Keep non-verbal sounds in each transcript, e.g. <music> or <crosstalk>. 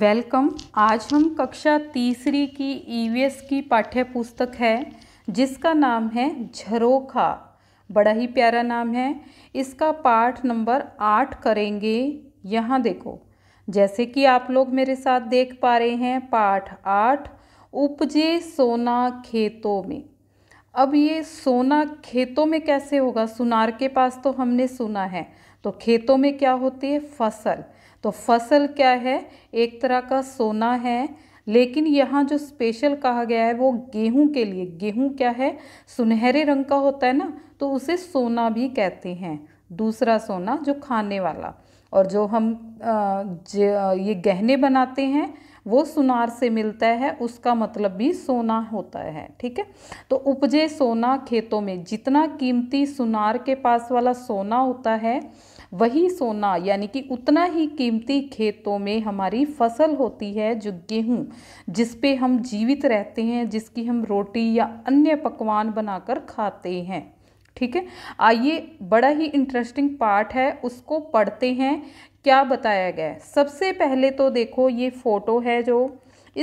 Welcome आज हम कक्षा तीसरी की ईवीएस e की पाठ्य पुस्तक है जिसका नाम है झरोखा बड़ा ही प्यारा नाम है इसका पाठ नंबर आठ करेंगे यहाँ देखो जैसे कि आप लोग मेरे साथ देख पा रहे हैं पाठ आठ उपजे सोना खेतों में अब ये सोना खेतों में कैसे होगा सुनार के पास तो हमने सुना है तो खेतों में क्या होती है फसल तो फसल क्या है एक तरह का सोना है लेकिन यहाँ जो स्पेशल कहा गया है वो गेहूं के लिए गेहूं क्या है सुनहरे रंग का होता है ना तो उसे सोना भी कहते हैं दूसरा सोना जो खाने वाला और जो हम ये गहने बनाते हैं वो सुनार से मिलता है उसका मतलब भी सोना होता है ठीक है तो उपजे सोना खेतों में जितना कीमती सुनार के पास वाला सोना होता है वही सोना यानी कि उतना ही कीमती खेतों में हमारी फसल होती है जो गेहूँ जिसपे हम जीवित रहते हैं जिसकी हम रोटी या अन्य पकवान बनाकर खाते हैं ठीक है आइए बड़ा ही इंटरेस्टिंग पार्ट है उसको पढ़ते हैं क्या बताया गया है सबसे पहले तो देखो ये फ़ोटो है जो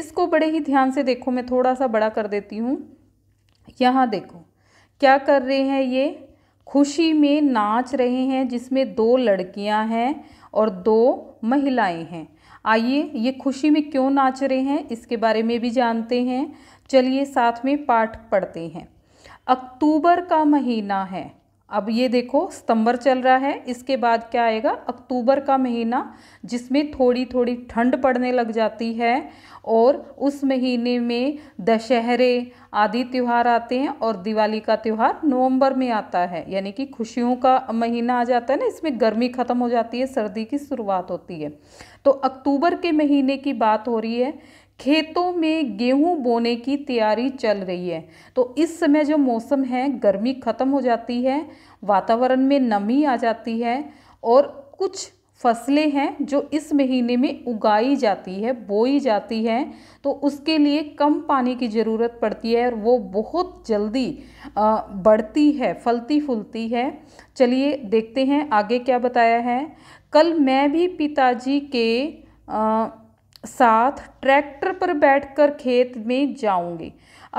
इसको बड़े ही ध्यान से देखो मैं थोड़ा सा बड़ा कर देती हूँ यहाँ देखो क्या कर रहे हैं ये खुशी में नाच रहे हैं जिसमें दो लड़कियां हैं और दो महिलाएं हैं आइए ये खुशी में क्यों नाच रहे हैं इसके बारे में भी जानते हैं चलिए साथ में पाठ पढ़ते हैं अक्टूबर का महीना है अब ये देखो सितंबर चल रहा है इसके बाद क्या आएगा अक्टूबर का महीना जिसमें थोड़ी थोड़ी ठंड पड़ने लग जाती है और उस महीने में दशहरे आदि त्यौहार आते हैं और दिवाली का त्यौहार नवंबर में आता है यानी कि खुशियों का महीना आ जाता है ना इसमें गर्मी ख़त्म हो जाती है सर्दी की शुरुआत होती है तो अक्टूबर के महीने की बात हो रही है खेतों में गेहूं बोने की तैयारी चल रही है तो इस समय जो मौसम है गर्मी ख़त्म हो जाती है वातावरण में नमी आ जाती है और कुछ फसलें हैं जो इस महीने में उगाई जाती है बोई जाती है तो उसके लिए कम पानी की ज़रूरत पड़ती है और वो बहुत जल्दी बढ़ती है फलती फूलती है चलिए देखते हैं आगे क्या बताया है कल मैं भी पिताजी के साथ ट्रैक्टर पर बैठकर खेत में जाऊंगे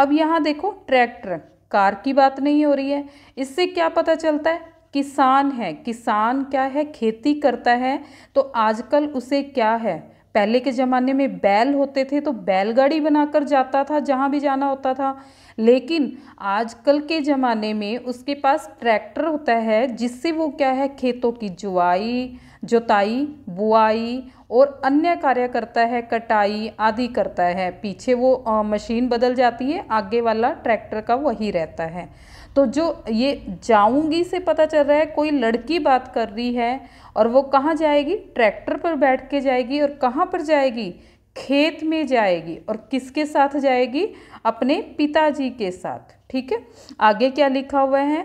अब यहाँ देखो ट्रैक्टर कार की बात नहीं हो रही है इससे क्या पता चलता है किसान है किसान क्या है खेती करता है तो आजकल उसे क्या है पहले के ज़माने में बैल होते थे तो बैलगाड़ी बनाकर जाता था जहाँ भी जाना होता था लेकिन आजकल के ज़माने में उसके पास ट्रैक्टर होता है जिससे वो क्या है खेतों की जुआई जोताई बुआई और अन्य कार्य करता है कटाई आदि करता है पीछे वो आ, मशीन बदल जाती है आगे वाला ट्रैक्टर का वही रहता है तो जो ये जाऊंगी से पता चल रहा है कोई लड़की बात कर रही है और वो कहाँ जाएगी ट्रैक्टर पर बैठ के जाएगी और कहाँ पर जाएगी खेत में जाएगी और किसके साथ जाएगी अपने पिताजी के साथ ठीक है आगे क्या लिखा हुआ है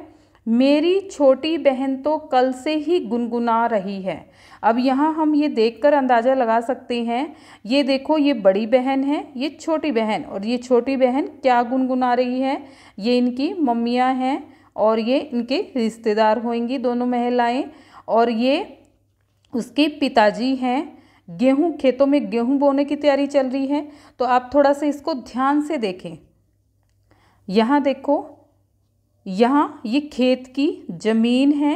मेरी छोटी बहन तो कल से ही गुनगुना रही है अब यहाँ हम ये देखकर अंदाज़ा लगा सकते हैं ये देखो ये बड़ी बहन है ये छोटी बहन और ये छोटी बहन क्या गुनगुना रही है ये इनकी मम्मियाँ हैं और ये इनके रिश्तेदार होंगी दोनों महिलाएं और ये उसके पिताजी हैं गेहूं खेतों में गेहूं बोने की तैयारी चल रही है तो आप थोड़ा सा इसको ध्यान से देखें यहाँ देखो यहाँ ये खेत की ज़मीन है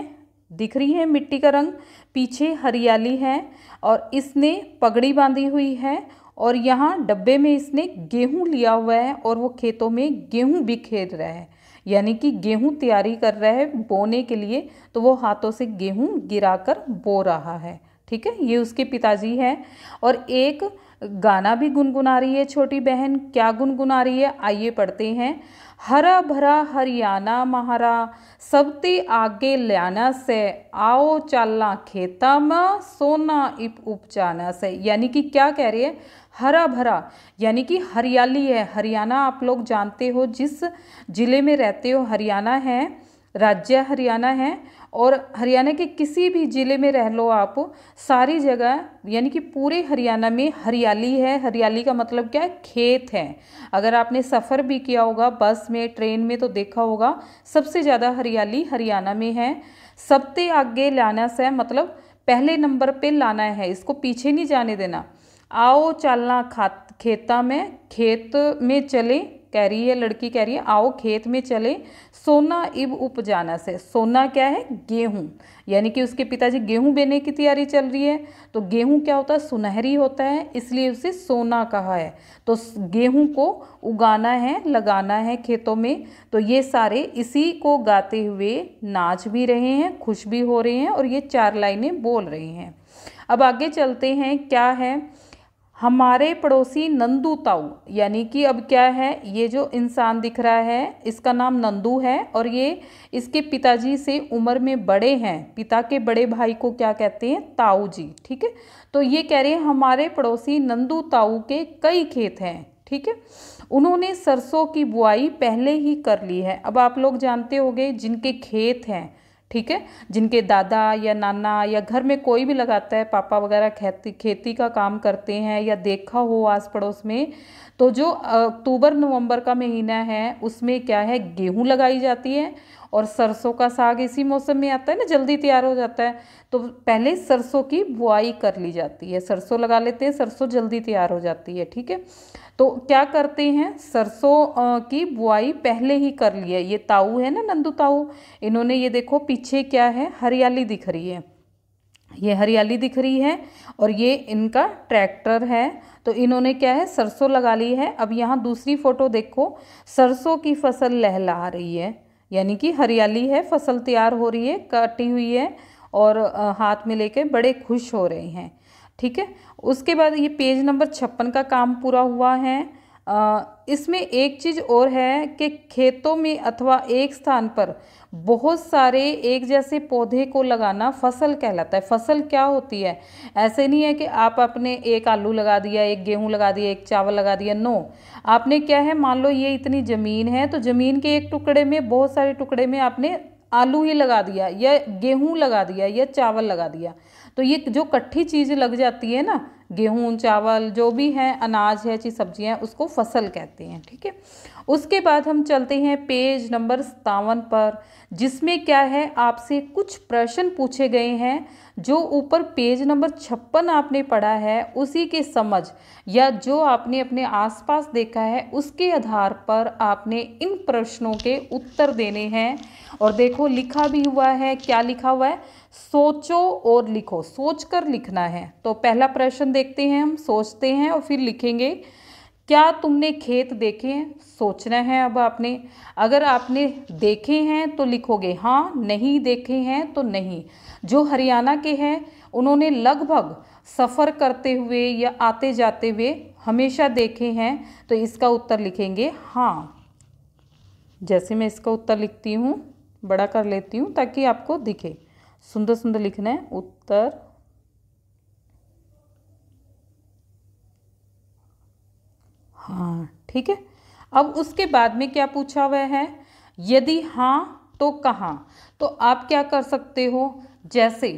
दिख रही है मिट्टी का रंग पीछे हरियाली है और इसने पगड़ी बांधी हुई है और यहाँ डब्बे में इसने गेहूं लिया हुआ है और वो खेतों में गेहूं बिखेर रहा है यानी कि गेहूं तैयारी कर रहा है बोने के लिए तो वो हाथों से गेहूं गिराकर बो रहा है ठीक है ये उसके पिताजी हैं और एक गाना भी गुनगुना रही है छोटी बहन क्या गुनगुना रही है आइए पढ़ते हैं हरा भरा हरियाणा महारा सबते आगे ਆਗੇ से आओ ਆਓ खेत ਖੇਤਾਂ सोना इप उपजाना से यानी कि क्या कह रही है हरा भरा यानी कि हरियाली है हरियाणा आप लोग जानते हो जिस ज़िले में रहते हो हरियाणा है राज्य हरियाणा है और हरियाणा के किसी भी ज़िले में रह लो आप सारी जगह यानी कि पूरे हरियाणा में हरियाली है हरियाली का मतलब क्या है खेत है अगर आपने सफ़र भी किया होगा बस में ट्रेन में तो देखा होगा सबसे ज़्यादा हरियाली हरियाणा में है सबसे आगे लाना से मतलब पहले नंबर पे लाना है इसको पीछे नहीं जाने देना आओ चलना खात खेता में खेत में चले कह रही है लड़की कह रही है आओ खेत में चले सोना इब उपजाना से सोना क्या है गेहूं यानी कि उसके पिताजी गेहूं बेने की तैयारी चल रही है तो गेहूं क्या होता है सुनहरी होता है इसलिए उसे सोना कहा है तो गेहूं को उगाना है लगाना है खेतों में तो ये सारे इसी को गाते हुए नाच भी रहे हैं खुश भी हो रहे हैं और ये चार लाइनें बोल रहे हैं अब आगे चलते हैं क्या है हमारे पड़ोसी नंदू ताऊ यानी कि अब क्या है ये जो इंसान दिख रहा है इसका नाम नंदू है और ये इसके पिताजी से उम्र में बड़े हैं पिता के बड़े भाई को क्या कहते हैं ताऊ जी ठीक है तो ये कह रहे हैं हमारे पड़ोसी नंदू ताऊ के कई खेत हैं ठीक है उन्होंने सरसों की बुआई पहले ही कर ली है अब आप लोग जानते होंगे जिनके खेत हैं ठीक है जिनके दादा या नाना या घर में कोई भी लगाता है पापा वगैरह खेती खेती का काम करते हैं या देखा हो आस पड़ोस में तो जो अक्टूबर नवंबर का महीना है उसमें क्या है गेहूं लगाई जाती है और सरसों का साग इसी मौसम में आता है ना जल्दी तैयार हो जाता है तो पहले सरसों की बुआई कर ली जाती है सरसों लगा लेते हैं सरसों जल्दी तैयार हो जाती है ठीक है तो क्या करते हैं सरसों की बुआई पहले ही कर ली है ये ताऊ है ना नंदू ताऊ इन्होंने ये देखो पीछे क्या है हरियाली दिख रही है ये हरियाली दिख रही है और ये इनका ट्रैक्टर है तो इन्होंने क्या है सरसों लगा ली है अब यहाँ दूसरी फ़ोटो देखो सरसों की फसल लहला रही है यानी कि हरियाली है फसल तैयार हो रही है काटी हुई है और हाथ में लेके बड़े खुश हो रहे हैं ठीक है उसके बाद ये पेज नंबर छप्पन का काम पूरा हुआ है इसमें एक चीज़ और है कि खेतों में अथवा एक स्थान पर बहुत सारे एक जैसे पौधे को लगाना फसल कहलाता है फसल क्या होती है ऐसे नहीं है कि आप अपने एक आलू लगा दिया एक गेहूं लगा दिया एक चावल लगा दिया नो आपने क्या है मान लो ये इतनी ज़मीन है तो ज़मीन के एक टुकड़े में बहुत सारे टुकड़े में आपने आलू ही लगा दिया या गेहूँ लगा दिया या चावल लगा दिया तो ये जो कट्ठी चीज़ लग जाती है ना गेहूँ चावल जो भी है अनाज है चीज सब्जियाँ उसको फसल कहते हैं ठीक है उसके बाद हम चलते हैं पेज नंबर सतावन पर जिसमें क्या है आपसे कुछ प्रश्न पूछे गए हैं जो ऊपर पेज नंबर छप्पन आपने पढ़ा है उसी के समझ या जो आपने अपने आसपास देखा है उसके आधार पर आपने इन प्रश्नों के उत्तर देने हैं और देखो लिखा भी हुआ है क्या लिखा हुआ है सोचो और लिखो सोच कर लिखना है तो पहला प्रश्न देखते हैं हम सोचते हैं और फिर लिखेंगे क्या तुमने खेत देखे हैं सोचना है अब आपने अगर आपने देखे हैं तो लिखोगे हाँ नहीं देखे हैं तो नहीं जो हरियाणा के हैं उन्होंने लगभग सफ़र करते हुए या आते जाते हुए हमेशा देखे हैं तो इसका उत्तर लिखेंगे हाँ जैसे मैं इसका उत्तर लिखती हूँ बड़ा कर लेती हूँ ताकि आपको दिखे सुंदर सुंदर लिखना है उत्तर हाँ ठीक है अब उसके बाद में क्या पूछा हुआ है यदि हाँ तो कहाँ तो आप क्या कर सकते हो जैसे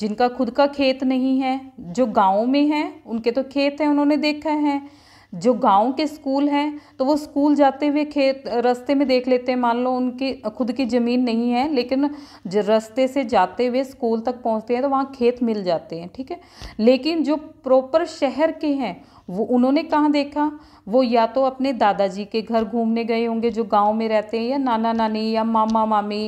जिनका खुद का खेत नहीं है जो गाँव में है उनके तो खेत हैं उन्होंने देखा है जो गांव के स्कूल हैं तो वो स्कूल जाते हुए खेत रास्ते में देख लेते हैं मान लो उनकी खुद की ज़मीन नहीं है लेकिन जो रास्ते से जाते हुए स्कूल तक पहुंचते हैं तो वहाँ खेत मिल जाते हैं ठीक है लेकिन जो प्रॉपर शहर के हैं वो उन्होंने कहाँ देखा वो या तो अपने दादाजी के घर घूमने गए होंगे जो गांव में रहते हैं या नाना नानी या मामा मामी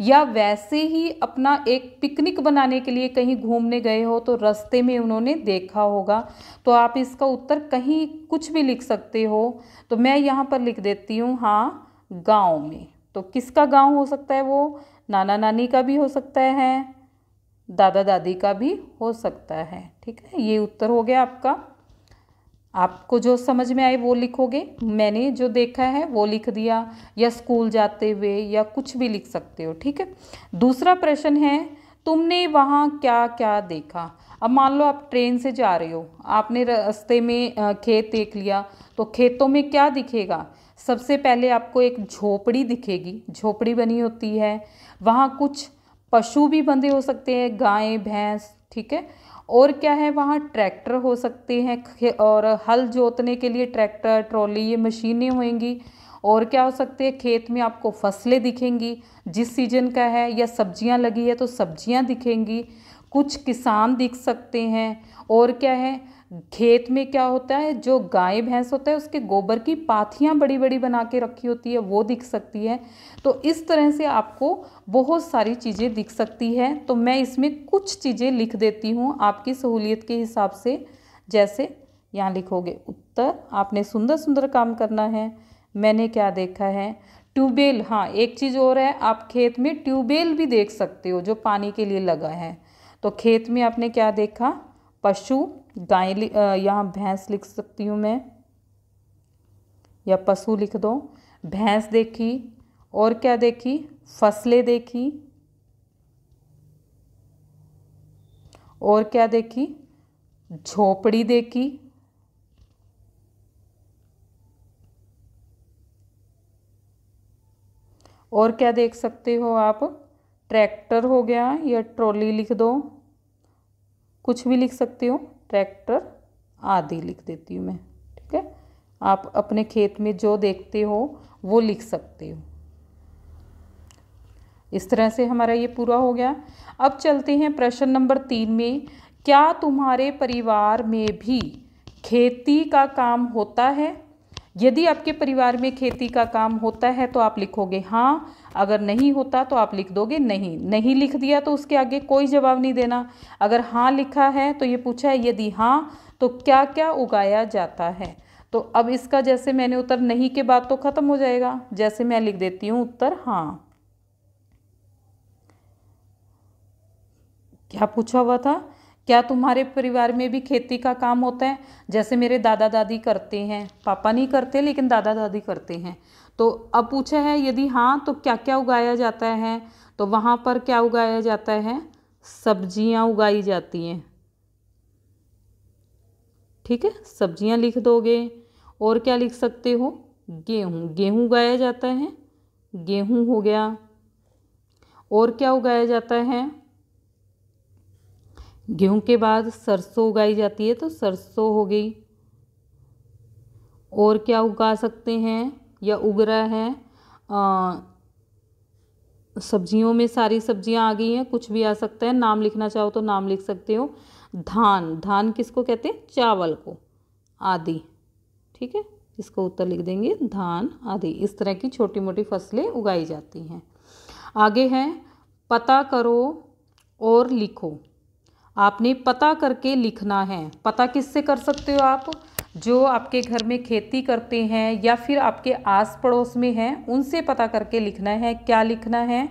या वैसे ही अपना एक पिकनिक बनाने के लिए कहीं घूमने गए हो तो रास्ते में उन्होंने देखा होगा तो आप इसका उत्तर कहीं कुछ भी लिख सकते हो तो मैं यहाँ पर लिख देती हूँ हाँ गाँव में तो किसका गाँव हो सकता है वो नाना नानी का भी हो सकता है दादा दादी का भी हो सकता है ठीक है ये उत्तर हो गया आपका आपको जो समझ में आए वो लिखोगे मैंने जो देखा है वो लिख दिया या स्कूल जाते हुए या कुछ भी लिख सकते हो ठीक है दूसरा प्रश्न है तुमने वहाँ क्या क्या देखा अब मान लो आप ट्रेन से जा रहे हो आपने रास्ते में खेत देख लिया तो खेतों में क्या दिखेगा सबसे पहले आपको एक झोपड़ी दिखेगी झोपड़ी बनी होती है वहाँ कुछ पशु भी बंधे हो सकते हैं गाय भैंस ठीक है और क्या है वहाँ ट्रैक्टर हो सकते हैं और हल जोतने के लिए ट्रैक्टर ट्रॉली ये मशीनें होंगी और क्या हो सकते हैं खेत में आपको फसलें दिखेंगी जिस सीजन का है या सब्जियां लगी है तो सब्जियां दिखेंगी कुछ किसान दिख सकते हैं और क्या है खेत में क्या होता है जो गाय भैंस होता है उसके गोबर की पाथियाँ बड़ी बड़ी बना के रखी होती है वो दिख सकती है तो इस तरह से आपको बहुत सारी चीज़ें दिख सकती है तो मैं इसमें कुछ चीज़ें लिख देती हूँ आपकी सहूलियत के हिसाब से जैसे यहाँ लिखोगे उत्तर आपने सुंदर सुंदर काम करना है मैंने क्या देखा है ट्यूबवेल हाँ एक चीज़ और है आप खेत में ट्यूबवेल भी देख सकते हो जो पानी के लिए लगा है तो खेत में आपने क्या देखा पशु गाय यहाँ भैंस लिख सकती हूँ मैं या पशु लिख दो भैंस देखी और क्या देखी फसलें देखी और क्या देखी झोपड़ी देखी और क्या देख सकते हो आप ट्रैक्टर हो गया या ट्रॉली लिख दो कुछ भी लिख सकते हो ट्रैक्टर आदि लिख देती हूँ मैं ठीक है आप अपने खेत में जो देखते हो वो लिख सकते हो इस तरह से हमारा ये पूरा हो गया अब चलते हैं प्रश्न नंबर तीन में क्या तुम्हारे परिवार में भी खेती का काम होता है यदि आपके परिवार में खेती का काम होता है तो आप लिखोगे हाँ अगर नहीं होता तो आप लिख दोगे नहीं नहीं लिख दिया तो उसके आगे कोई जवाब नहीं देना अगर हाँ लिखा है तो ये पूछा है यदि हाँ तो क्या क्या उगाया जाता है तो अब इसका जैसे मैंने उत्तर नहीं के बाद तो ख़त्म हो जाएगा जैसे मैं लिख देती हूँ उत्तर हाँ क्या पूछा हुआ था क्या तुम्हारे परिवार में भी खेती का काम होता है जैसे मेरे दादा दादी करते हैं पापा नहीं करते लेकिन दादा दादी करते हैं तो अब पूछा है यदि हाँ तो क्या क्या उगाया जाता है तो वहाँ पर क्या उगाया जाता है सब्जियाँ उगाई जाती हैं ठीक है सब्जियाँ लिख दोगे और क्या लिख सकते हो गेहूँ गेहूँ उगाया जाता है गेहूँ हो गया और क्या उगाया जाता है गेहूं के बाद सरसों उगाई जाती है तो सरसों हो गई और क्या उगा सकते हैं या उग रहा है सब्जियों में सारी सब्जियां आ गई हैं कुछ भी आ सकता है नाम लिखना चाहो तो नाम लिख सकते हो धान धान किसको कहते हैं चावल को आदि ठीक है इसको उत्तर लिख देंगे धान आदि इस तरह की छोटी मोटी फसलें उगाई जाती हैं आगे हैं पता करो और लिखो आपने पता करके लिखना है पता किससे कर सकते हो आप जो आपके घर में खेती करते हैं या फिर आपके आस पड़ोस में हैं उनसे पता करके लिखना है क्या लिखना है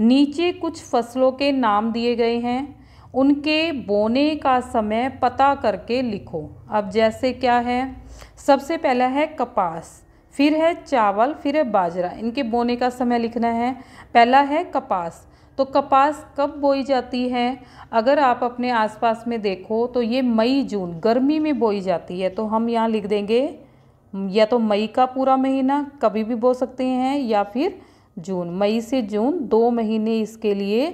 नीचे कुछ फसलों के नाम दिए गए हैं उनके बोने का समय पता करके लिखो अब जैसे क्या है सबसे पहला है कपास फिर है चावल फिर है बाजरा इनके बोने का समय लिखना है पहला है कपास तो कपास कब बोई जाती है अगर आप अपने आसपास में देखो तो ये मई जून गर्मी में बोई जाती है तो हम यहाँ लिख देंगे या तो मई का पूरा महीना कभी भी बो सकते हैं या फिर जून मई से जून दो महीने इसके लिए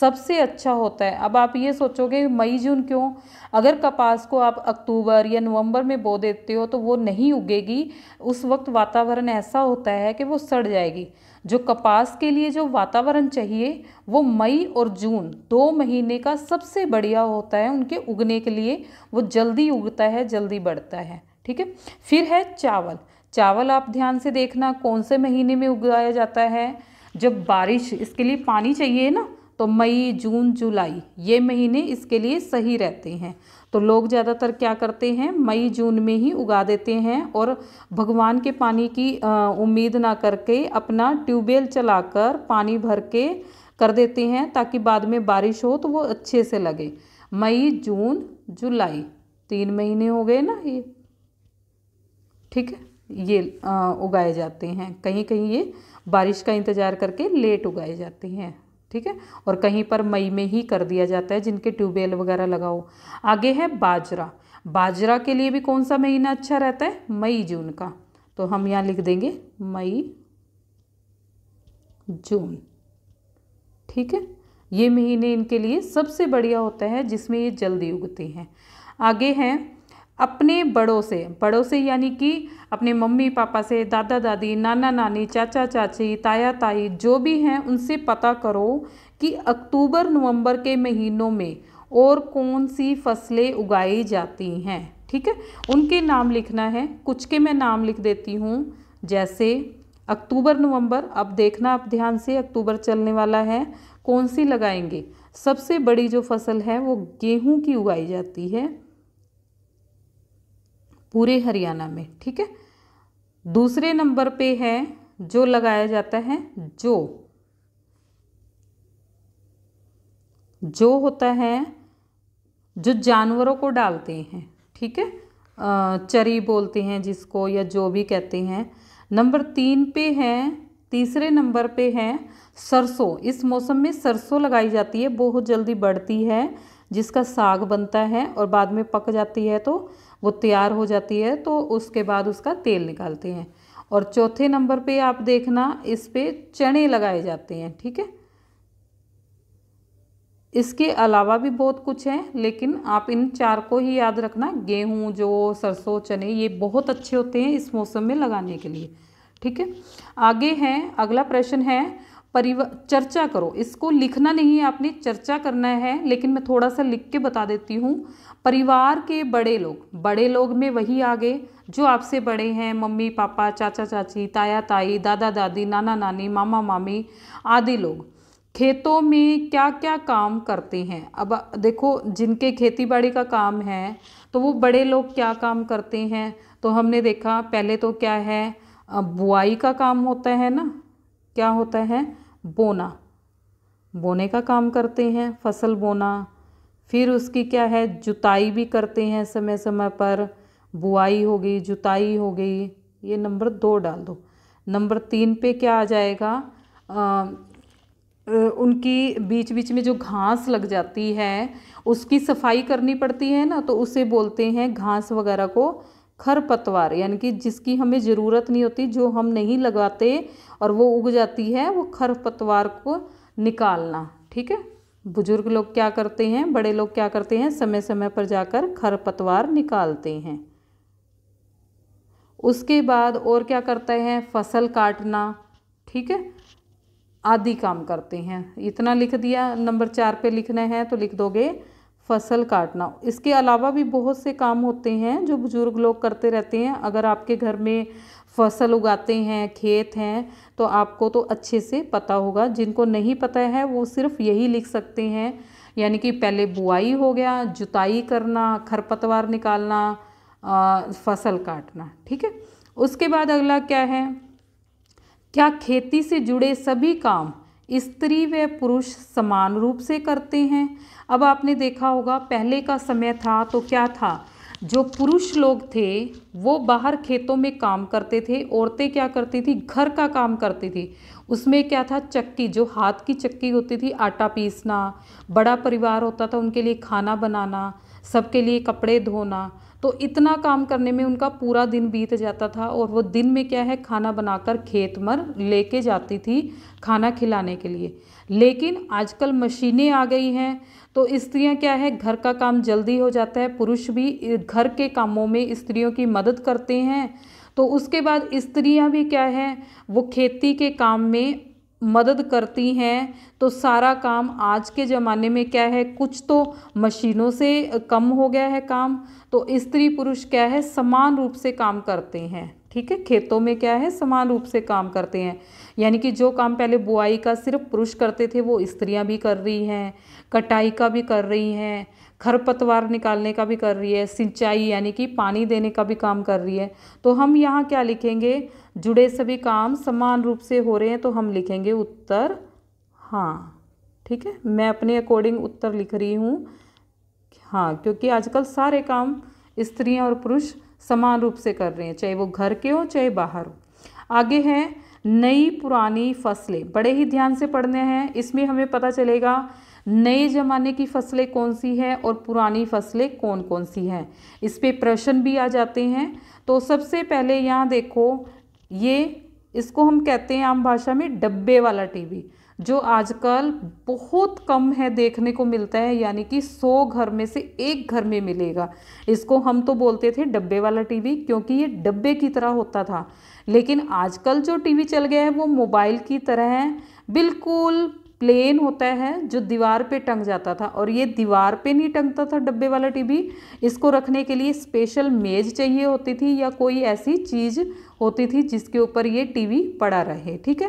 सबसे अच्छा होता है अब आप ये सोचोगे मई जून क्यों अगर कपास को आप अक्टूबर या नवंबर में बो देते हो तो वो नहीं उगेगी उस वक्त वातावरण ऐसा होता है कि वो सड़ जाएगी जो कपास के लिए जो वातावरण चाहिए वो मई और जून दो महीने का सबसे बढ़िया होता है उनके उगने के लिए वो जल्दी उगता है जल्दी बढ़ता है ठीक है फिर है चावल चावल आप ध्यान से देखना कौन से महीने में उगाया जाता है जब बारिश इसके लिए पानी चाहिए ना तो मई जून जुलाई ये महीने इसके लिए सही रहते हैं तो लोग ज़्यादातर क्या करते हैं मई जून में ही उगा देते हैं और भगवान के पानी की उम्मीद ना करके अपना ट्यूबवेल चलाकर पानी भर के कर देते हैं ताकि बाद में बारिश हो तो वो अच्छे से लगे मई जून जुलाई तीन महीने हो गए ना ये ठीक है ये उगाए जाते हैं कहीं कहीं ये बारिश का इंतज़ार करके लेट उगाए जाते हैं ठीक है और कहीं पर मई में ही कर दिया जाता है जिनके ट्यूबवेल वगैरह लगाओ आगे है बाजरा बाजरा के लिए भी कौन सा महीना अच्छा रहता है मई जून का तो हम यहाँ लिख देंगे मई जून ठीक है ये महीने इनके लिए सबसे बढ़िया होता है जिसमें ये जल्दी उगते हैं आगे हैं अपने बड़ों से बड़ों से यानी कि अपने मम्मी पापा से दादा दादी नाना नानी चाचा चाची ताया ताई जो भी हैं उनसे पता करो कि अक्टूबर नवंबर के महीनों में और कौन सी फसलें उगाई जाती हैं ठीक है उनके नाम लिखना है कुछ के मैं नाम लिख देती हूँ जैसे अक्टूबर नवंबर अब देखना आप ध्यान से अक्टूबर चलने वाला है कौन सी लगाएंगे सबसे बड़ी जो फसल है वो गेहूं की उगाई जाती है पूरे हरियाणा में ठीक है दूसरे नंबर पे है जो लगाया जाता है जो जो होता है जो जानवरों को डालते हैं ठीक है चरी बोलते हैं जिसको या जो भी कहते हैं नंबर तीन पे है तीसरे नंबर पे है सरसों इस मौसम में सरसों लगाई जाती है बहुत जल्दी बढ़ती है जिसका साग बनता है और बाद में पक जाती है तो वो तैयार हो जाती है तो उसके बाद उसका तेल निकालते हैं और चौथे नंबर पे आप देखना इस पे चने लगाए जाते हैं ठीक है इसके अलावा भी बहुत कुछ है लेकिन आप इन चार को ही याद रखना गेहूँ जो सरसों चने ये बहुत अच्छे होते हैं इस मौसम में लगाने के लिए ठीक है आगे हैं अगला प्रश्न है परिव चर्चा करो इसको लिखना नहीं है आपने चर्चा करना है लेकिन मैं थोड़ा सा लिख के बता देती हूँ परिवार के बड़े लोग बड़े लोग में वही आ गए जो आपसे बड़े हैं मम्मी पापा चाचा चाची ताया ताई दादा दादी नाना नानी मामा मामी आदि लोग खेतों में क्या क्या काम करते हैं अब देखो जिनके खेती बाड़ी का काम है तो वो बड़े लोग क्या काम करते हैं तो हमने देखा पहले तो क्या है बुआई का काम होता है ना क्या होता है बोना बोने का काम करते हैं फसल बोना फिर उसकी क्या है जुताई भी करते हैं समय समय पर बुआई हो गई जुताई हो गई ये नंबर दो डाल दो नंबर तीन पे क्या आ जाएगा आ, उनकी बीच बीच में जो घास लग जाती है उसकी सफाई करनी पड़ती है ना तो उसे बोलते हैं घास वगैरह को खरपतवार यानी कि जिसकी हमें ज़रूरत नहीं होती जो हम नहीं लगाते और वो उग जाती है वो खरपतवार को निकालना ठीक है बुजुर्ग लोग क्या करते हैं बड़े लोग क्या करते हैं समय समय पर जाकर खरपतवार निकालते हैं उसके बाद और क्या करते हैं फसल काटना ठीक है आदि काम करते हैं इतना लिख दिया नंबर चार पे लिखना है तो लिख दोगे फसल काटना इसके अलावा भी बहुत से काम होते हैं जो बुज़ुर्ग लोग करते रहते हैं अगर आपके घर में फसल उगाते हैं खेत हैं तो आपको तो अच्छे से पता होगा जिनको नहीं पता है वो सिर्फ यही लिख सकते हैं यानी कि पहले बुआई हो गया जुताई करना खरपतवार निकालना आ, फसल काटना ठीक है उसके बाद अगला क्या है क्या खेती से जुड़े सभी काम स्त्री व पुरुष समान रूप से करते हैं अब आपने देखा होगा पहले का समय था तो क्या था जो पुरुष लोग थे वो बाहर खेतों में काम करते थे औरतें क्या करती थी घर का काम करती थी उसमें क्या था चक्की जो हाथ की चक्की होती थी आटा पीसना बड़ा परिवार होता था उनके लिए खाना बनाना सबके लिए कपड़े धोना तो इतना काम करने में उनका पूरा दिन बीत जाता था और वो दिन में क्या है खाना बनाकर खेत मर लेके जाती थी खाना खिलाने के लिए लेकिन आजकल मशीनें आ गई हैं तो स्त्रियां क्या है घर का काम जल्दी हो जाता है पुरुष भी घर के कामों में स्त्रियों की मदद करते हैं तो उसके बाद स्त्रियां भी क्या है वो खेती के काम में मदद करती हैं तो सारा काम आज के ज़माने में क्या है कुछ तो मशीनों से कम हो गया है काम तो स्त्री पुरुष क्या है समान रूप से काम करते हैं ठीक है खेतों में क्या है समान रूप से काम करते हैं यानी कि जो काम पहले बुआई का सिर्फ पुरुष करते थे वो स्त्रियां भी कर रही हैं कटाई का भी कर रही हैं खरपतवार निकालने का भी कर रही है सिंचाई यानी कि पानी देने का भी काम कर रही है तो हम यहाँ क्या लिखेंगे जुड़े सभी काम समान रूप से हो रहे हैं तो हम लिखेंगे उत्तर हाँ ठीक है मैं अपने अकॉर्डिंग उत्तर लिख रही हूँ हाँ क्योंकि आजकल सारे काम स्त्रियाँ और पुरुष समान रूप से कर रहे हैं चाहे वो घर के हो चाहे बाहर हो आगे हैं नई पुरानी फसलें बड़े ही ध्यान से पढ़ने हैं इसमें हमें पता चलेगा नए ज़माने की फसलें कौन सी हैं और पुरानी फसलें कौन कौन सी हैं इस पर प्रश्न भी आ जाते हैं तो सबसे पहले यहाँ देखो ये इसको हम कहते हैं आम भाषा में डब्बे वाला टीवी जो आजकल बहुत कम है देखने को मिलता है यानी कि सौ घर में से एक घर में मिलेगा इसको हम तो बोलते थे डब्बे वाला टीवी क्योंकि ये डब्बे की तरह होता था लेकिन आजकल जो टीवी चल गया है वो मोबाइल की तरह है बिल्कुल प्लेन होता है जो दीवार पे टंग जाता था और ये दीवार पे नहीं टंगता था डब्बे वाला टीवी इसको रखने के लिए स्पेशल मेज चाहिए होती थी या कोई ऐसी चीज़ होती थी जिसके ऊपर ये टीवी पड़ा रहे ठीक है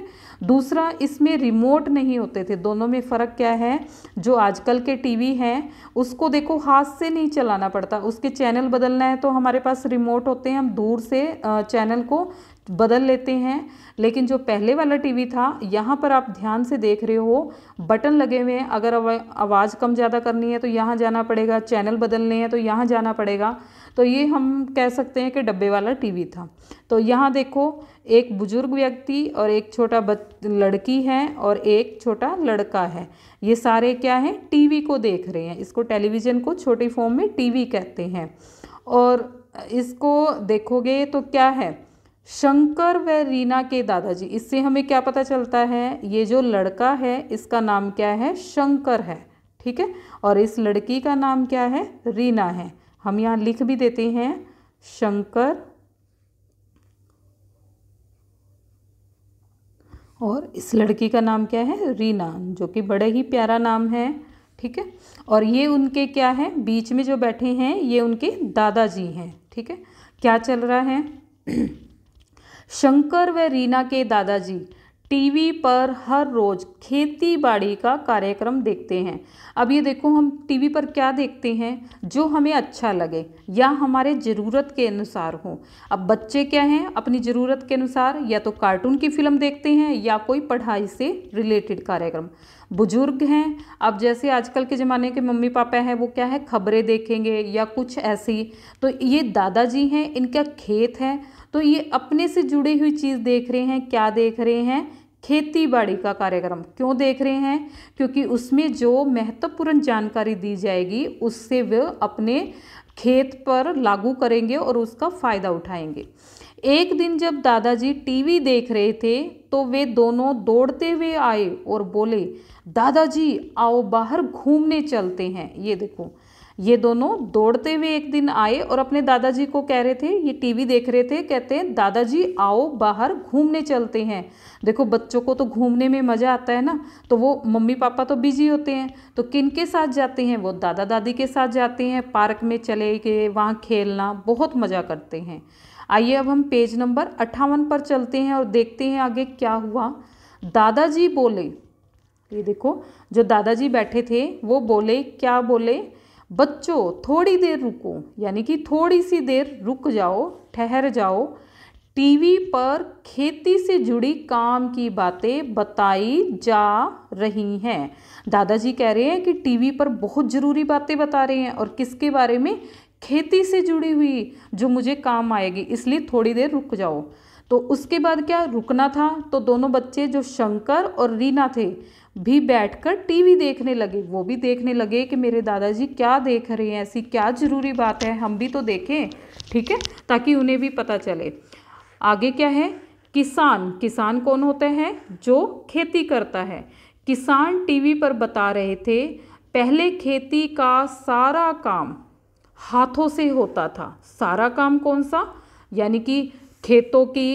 दूसरा इसमें रिमोट नहीं होते थे दोनों में फ़र्क क्या है जो आजकल के टीवी हैं उसको देखो हाथ से नहीं चलाना पड़ता उसके चैनल बदलना है तो हमारे पास रिमोट होते हैं हम दूर से चैनल को बदल लेते हैं लेकिन जो पहले वाला टीवी था यहाँ पर आप ध्यान से देख रहे हो बटन लगे हुए हैं अगर आवाज़ कम ज़्यादा करनी है तो यहाँ जाना पड़ेगा चैनल बदलने हैं तो यहाँ जाना पड़ेगा तो ये हम कह सकते हैं कि डब्बे वाला टीवी था तो यहाँ देखो एक बुज़ुर्ग व्यक्ति और एक छोटा लड़की है और एक छोटा लड़का है ये सारे क्या हैं टी को देख रहे हैं इसको टेलीविज़न को छोटी फॉर्म में टी कहते हैं और इसको देखोगे तो क्या है शंकर व रीना के दादाजी इससे हमें क्या पता चलता है ये जो लड़का है इसका नाम क्या है शंकर है ठीक है और इस लड़की का नाम क्या है रीना है हम यहाँ लिख भी देते हैं शंकर और इस लड़की का नाम क्या है रीना जो कि बड़े ही प्यारा नाम है ठीक है और ये उनके क्या है बीच में जो बैठे हैं ये उनके दादाजी हैं ठीक है क्या चल रहा है <clears throat> शंकर व रीना के दादाजी टीवी पर हर रोज़ खेती बाड़ी का कार्यक्रम देखते हैं अब ये देखो हम टीवी पर क्या देखते हैं जो हमें अच्छा लगे या हमारे ज़रूरत के अनुसार हो अब बच्चे क्या हैं अपनी ज़रूरत के अनुसार या तो कार्टून की फ़िल्म देखते हैं या कोई पढ़ाई से रिलेटेड कार्यक्रम बुजुर्ग हैं अब जैसे आजकल के ज़माने के मम्मी पापा हैं वो क्या है खबरें देखेंगे या कुछ ऐसी तो ये दादाजी हैं इनका खेत है तो ये अपने से जुड़ी हुई चीज़ देख रहे हैं क्या देख रहे हैं खेती बाड़ी का कार्यक्रम क्यों देख रहे हैं क्योंकि उसमें जो महत्वपूर्ण जानकारी दी जाएगी उससे वे अपने खेत पर लागू करेंगे और उसका फ़ायदा उठाएंगे एक दिन जब दादाजी टीवी देख रहे थे तो वे दोनों दौड़ते हुए आए और बोले दादाजी आओ बाहर घूमने चलते हैं ये देखो ये दोनों दौड़ते हुए एक दिन आए और अपने दादाजी को कह रहे थे ये टीवी देख रहे थे कहते हैं दादाजी आओ बाहर घूमने चलते हैं देखो बच्चों को तो घूमने में मज़ा आता है ना तो वो मम्मी पापा तो बिजी होते हैं तो किन के साथ जाते हैं वो दादा दादी के साथ जाते हैं पार्क में चले गए वहाँ खेलना बहुत मज़ा करते हैं आइए अब हम पेज नंबर अट्ठावन पर चलते हैं और देखते हैं आगे क्या हुआ दादाजी बोले ये देखो जो दादाजी बैठे थे वो बोले क्या बोले बच्चों थोड़ी देर रुको यानी कि थोड़ी सी देर रुक जाओ ठहर जाओ टीवी पर खेती से जुड़ी काम की बातें बताई जा रही हैं दादाजी कह रहे हैं कि टीवी पर बहुत ज़रूरी बातें बता रहे हैं और किसके बारे में खेती से जुड़ी हुई जो मुझे काम आएगी इसलिए थोड़ी देर रुक जाओ तो उसके बाद क्या रुकना था तो दोनों बच्चे जो शंकर और रीना थे भी बैठकर टीवी देखने लगे वो भी देखने लगे कि मेरे दादाजी क्या देख रहे हैं ऐसी क्या ज़रूरी बात है हम भी तो देखें ठीक है ताकि उन्हें भी पता चले आगे क्या है किसान किसान कौन होते हैं जो खेती करता है किसान टीवी पर बता रहे थे पहले खेती का सारा काम हाथों से होता था सारा काम कौन सा यानी कि खेतों की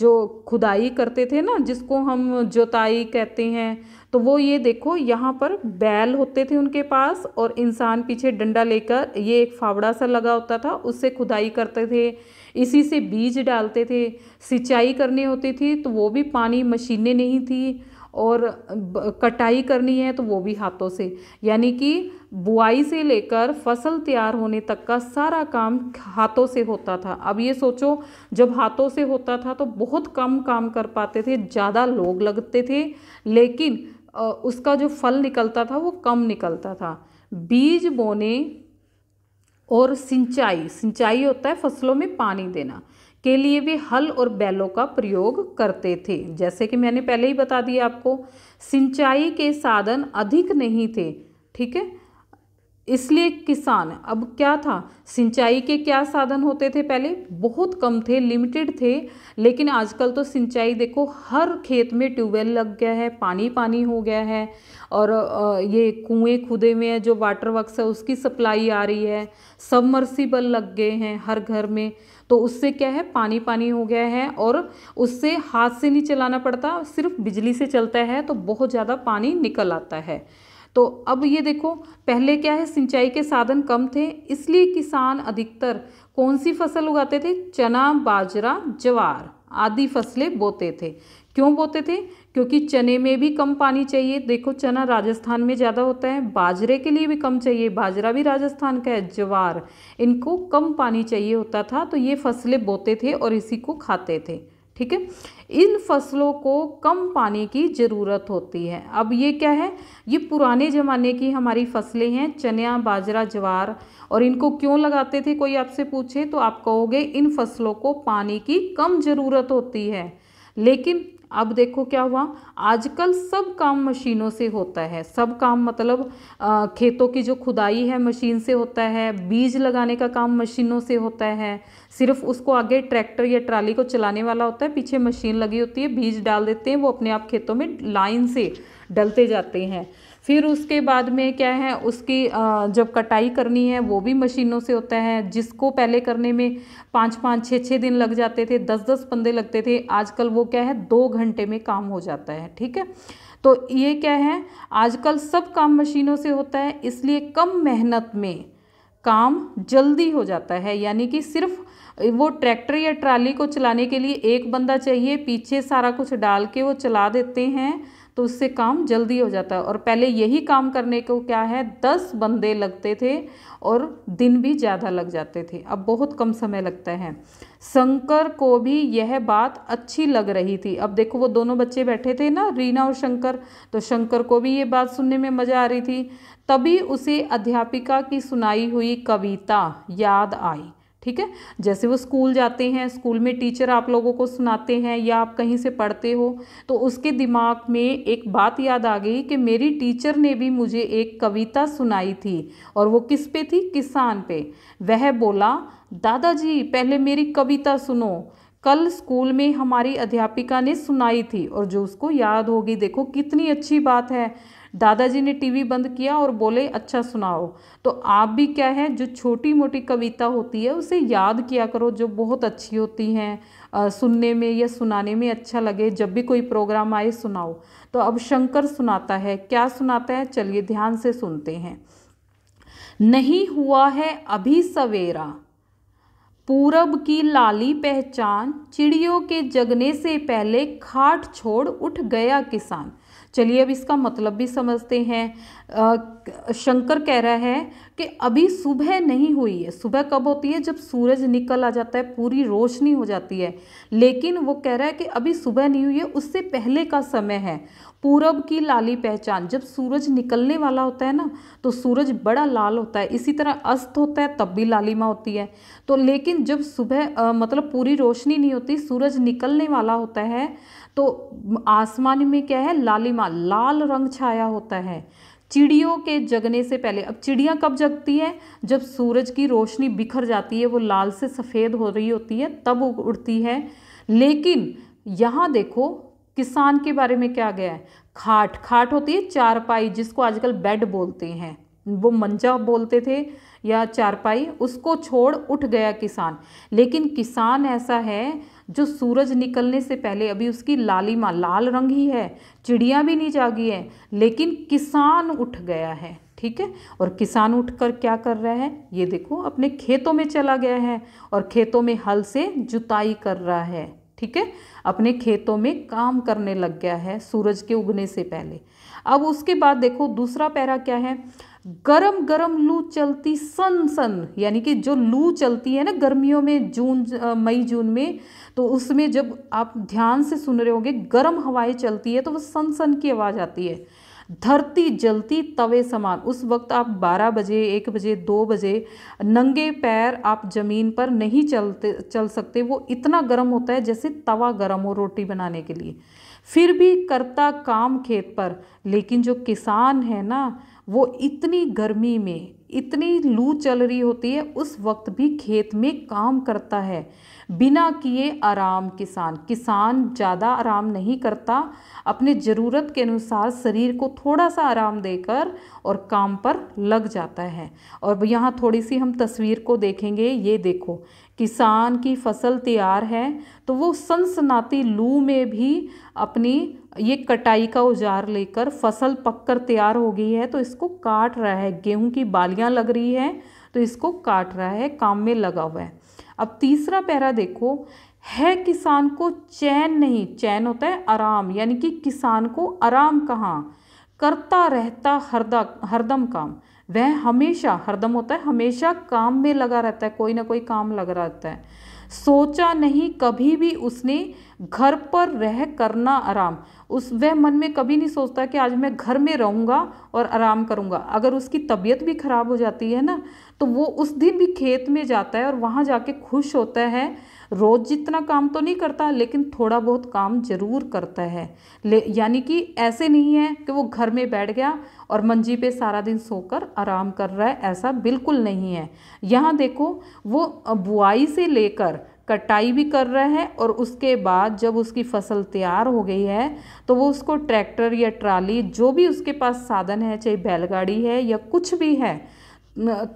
जो खुदाई करते थे ना जिसको हम जोताई कहते हैं तो वो ये देखो यहाँ पर बैल होते थे उनके पास और इंसान पीछे डंडा लेकर ये एक फावड़ा सा लगा होता था उससे खुदाई करते थे इसी से बीज डालते थे सिंचाई करनी होती थी तो वो भी पानी मशीनें नहीं थी और कटाई करनी है तो वो भी हाथों से यानी कि बुआई से लेकर फसल तैयार होने तक का सारा काम हाथों से होता था अब ये सोचो जब हाथों से होता था तो बहुत कम काम कर पाते थे ज़्यादा लोग लगते थे लेकिन उसका जो फल निकलता था वो कम निकलता था बीज बोने और सिंचाई सिंचाई होता है फसलों में पानी देना के लिए भी हल और बैलों का प्रयोग करते थे जैसे कि मैंने पहले ही बता दिया आपको सिंचाई के साधन अधिक नहीं थे ठीक है इसलिए किसान अब क्या था सिंचाई के क्या साधन होते थे पहले बहुत कम थे लिमिटेड थे लेकिन आजकल तो सिंचाई देखो हर खेत में ट्यूबवेल लग गया है पानी पानी हो गया है और ये कुएं खुदे हुए हैं जो वाटर वर्क्स है उसकी सप्लाई आ रही है सबमर्सिबल लग गए हैं हर घर में तो उससे क्या है पानी पानी हो गया है और उससे हाथ से नहीं चलाना पड़ता सिर्फ बिजली से चलता है तो बहुत ज़्यादा पानी निकल आता है तो अब ये देखो पहले क्या है सिंचाई के साधन कम थे इसलिए किसान अधिकतर कौन सी फसल उगाते थे चना बाजरा ज्वार आदि फसलें बोते थे क्यों बोते थे क्योंकि चने में भी कम पानी चाहिए देखो चना राजस्थान में ज़्यादा होता है बाजरे के लिए भी कम चाहिए बाजरा भी राजस्थान का है ज्वार इनको कम पानी चाहिए होता था तो ये फसलें बोते थे और इसी को खाते थे ठीक है इन फसलों को कम पानी की ज़रूरत होती है अब ये क्या है ये पुराने ज़माने की हमारी फसलें हैं चना बाजरा ज्वार और इनको क्यों लगाते थे कोई आपसे पूछे तो आप कहोगे इन फसलों को पानी की कम ज़रूरत होती है लेकिन अब देखो क्या हुआ आजकल सब काम मशीनों से होता है सब काम मतलब आ, खेतों की जो खुदाई है मशीन से होता है बीज लगाने का काम मशीनों से होता है सिर्फ उसको आगे ट्रैक्टर या ट्राली को चलाने वाला होता है पीछे मशीन लगी होती है बीज डाल देते हैं वो अपने आप खेतों में लाइन से डलते जाते हैं फिर उसके बाद में क्या है उसकी जब कटाई करनी है वो भी मशीनों से होता है जिसको पहले करने में पाँच पाँच छः छः दिन लग जाते थे दस दस पंदे लगते थे आजकल वो क्या है दो घंटे में काम हो जाता है ठीक है तो ये क्या है आजकल सब काम मशीनों से होता है इसलिए कम मेहनत में काम जल्दी हो जाता है यानी कि सिर्फ वो ट्रैक्टर या ट्राली को चलाने के लिए एक बंदा चाहिए पीछे सारा कुछ डाल के वो चला देते हैं तो उससे काम जल्दी हो जाता है और पहले यही काम करने को क्या है दस बंदे लगते थे और दिन भी ज़्यादा लग जाते थे अब बहुत कम समय लगता है शंकर को भी यह बात अच्छी लग रही थी अब देखो वो दोनों बच्चे बैठे थे ना रीना और शंकर तो शंकर को भी ये बात सुनने में मज़ा आ रही थी तभी उसे अध्यापिका की सुनाई हुई कविता याद आई ठीक है जैसे वो स्कूल जाते हैं स्कूल में टीचर आप लोगों को सुनाते हैं या आप कहीं से पढ़ते हो तो उसके दिमाग में एक बात याद आ गई कि मेरी टीचर ने भी मुझे एक कविता सुनाई थी और वो किस पे थी किसान पे वह बोला दादाजी पहले मेरी कविता सुनो कल स्कूल में हमारी अध्यापिका ने सुनाई थी और जो उसको याद होगी देखो कितनी अच्छी बात है दादाजी ने टीवी बंद किया और बोले अच्छा सुनाओ तो आप भी क्या है जो छोटी मोटी कविता होती है उसे याद किया करो जो बहुत अच्छी होती हैं सुनने में या सुनाने में अच्छा लगे जब भी कोई प्रोग्राम आए सुनाओ तो अब शंकर सुनाता है क्या सुनाता है चलिए ध्यान से सुनते हैं नहीं हुआ है अभी सवेरा पूरब की लाली पहचान चिड़ियों के जगने से पहले खाट छोड़ उठ गया किसान चलिए अब इसका मतलब भी समझते हैं शंकर कह रहा है कि अभी सुबह नहीं हुई है सुबह कब होती है जब सूरज निकल आ जाता है पूरी रोशनी हो जाती है लेकिन वो कह रहा है कि अभी सुबह नहीं हुई है उससे पहले का समय है पूरब की लाली पहचान जब सूरज निकलने वाला होता है ना तो सूरज बड़ा लाल होता है इसी तरह अस्त होता है तब भी लालिमा होती है तो लेकिन जब सुबह मतलब पूरी रोशनी नहीं होती सूरज निकलने वाला होता है तो आसमान में क्या है लालिमा लाल रंग छाया होता है चिड़ियों के जगने से पहले अब चिड़िया कब जगती है जब सूरज की रोशनी बिखर जाती है वो लाल से सफ़ेद हो रही होती है तब उड़ती है लेकिन यहाँ देखो किसान के बारे में क्या गया है खाट खाट होती है चारपाई जिसको आजकल बेड बोलते हैं वो मंजा बोलते थे या चारपाई उसको छोड़ उठ गया किसान लेकिन किसान ऐसा है जो सूरज निकलने से पहले अभी उसकी लालिमा लाल रंग ही है चिड़िया भी नहीं जागी है लेकिन किसान उठ गया है ठीक है और किसान उठकर क्या कर रहा है ये देखो अपने खेतों में चला गया है और खेतों में हल से जुताई कर रहा है ठीक है अपने खेतों में काम करने लग गया है सूरज के उगने से पहले अब उसके बाद देखो दूसरा पैरा क्या है गरम गरम लू चलती सन सन यानी कि जो लू चलती है ना गर्मियों में जून मई जून में तो उसमें जब आप ध्यान से सुन रहे होंगे गर्म हवाएं चलती है तो वो सन सन की आवाज़ आती है धरती जलती तवे समान उस वक्त आप 12 बजे एक बजे दो बजे नंगे पैर आप ज़मीन पर नहीं चलते चल सकते वो इतना गर्म होता है जैसे तवा गर्म हो रोटी बनाने के लिए फिर भी करता काम खेत पर लेकिन जो किसान है ना वो इतनी गर्मी में इतनी लू चल रही होती है उस वक्त भी खेत में काम करता है बिना किए आराम किसान किसान ज़्यादा आराम नहीं करता अपने ज़रूरत के अनुसार शरीर को थोड़ा सा आराम देकर और काम पर लग जाता है और यहाँ थोड़ी सी हम तस्वीर को देखेंगे ये देखो किसान की फसल तैयार है तो वो सनसनाती लू में भी अपनी ये कटाई का औजार लेकर फसल पककर तैयार हो गई है तो इसको काट रहा है गेहूं की बालियां लग रही हैं तो इसको काट रहा है काम में लगा हुआ है अब तीसरा पैरा देखो है किसान को चैन नहीं चैन होता है आराम यानी कि किसान को आराम कहाँ करता रहता हरदा हरदम काम वह हमेशा हरदम होता है हमेशा काम में लगा रहता है कोई ना कोई काम लग रहता है सोचा नहीं कभी भी उसने घर पर रह करना आराम उस वह मन में कभी नहीं सोचता कि आज मैं घर में रहूँगा और आराम करूँगा अगर उसकी तबीयत भी ख़राब हो जाती है ना तो वो उस दिन भी खेत में जाता है और वहाँ जाके खुश होता है रोज़ जितना काम तो नहीं करता लेकिन थोड़ा बहुत काम ज़रूर करता है यानी कि ऐसे नहीं है कि वो घर में बैठ गया और मंजी पे सारा दिन सोकर आराम कर रहा है ऐसा बिल्कुल नहीं है यहाँ देखो वो बुआई से लेकर कटाई भी कर रहा है और उसके बाद जब उसकी फसल तैयार हो गई है तो वो उसको ट्रैक्टर या ट्राली जो भी उसके पास साधन है चाहे बैलगाड़ी है या कुछ भी है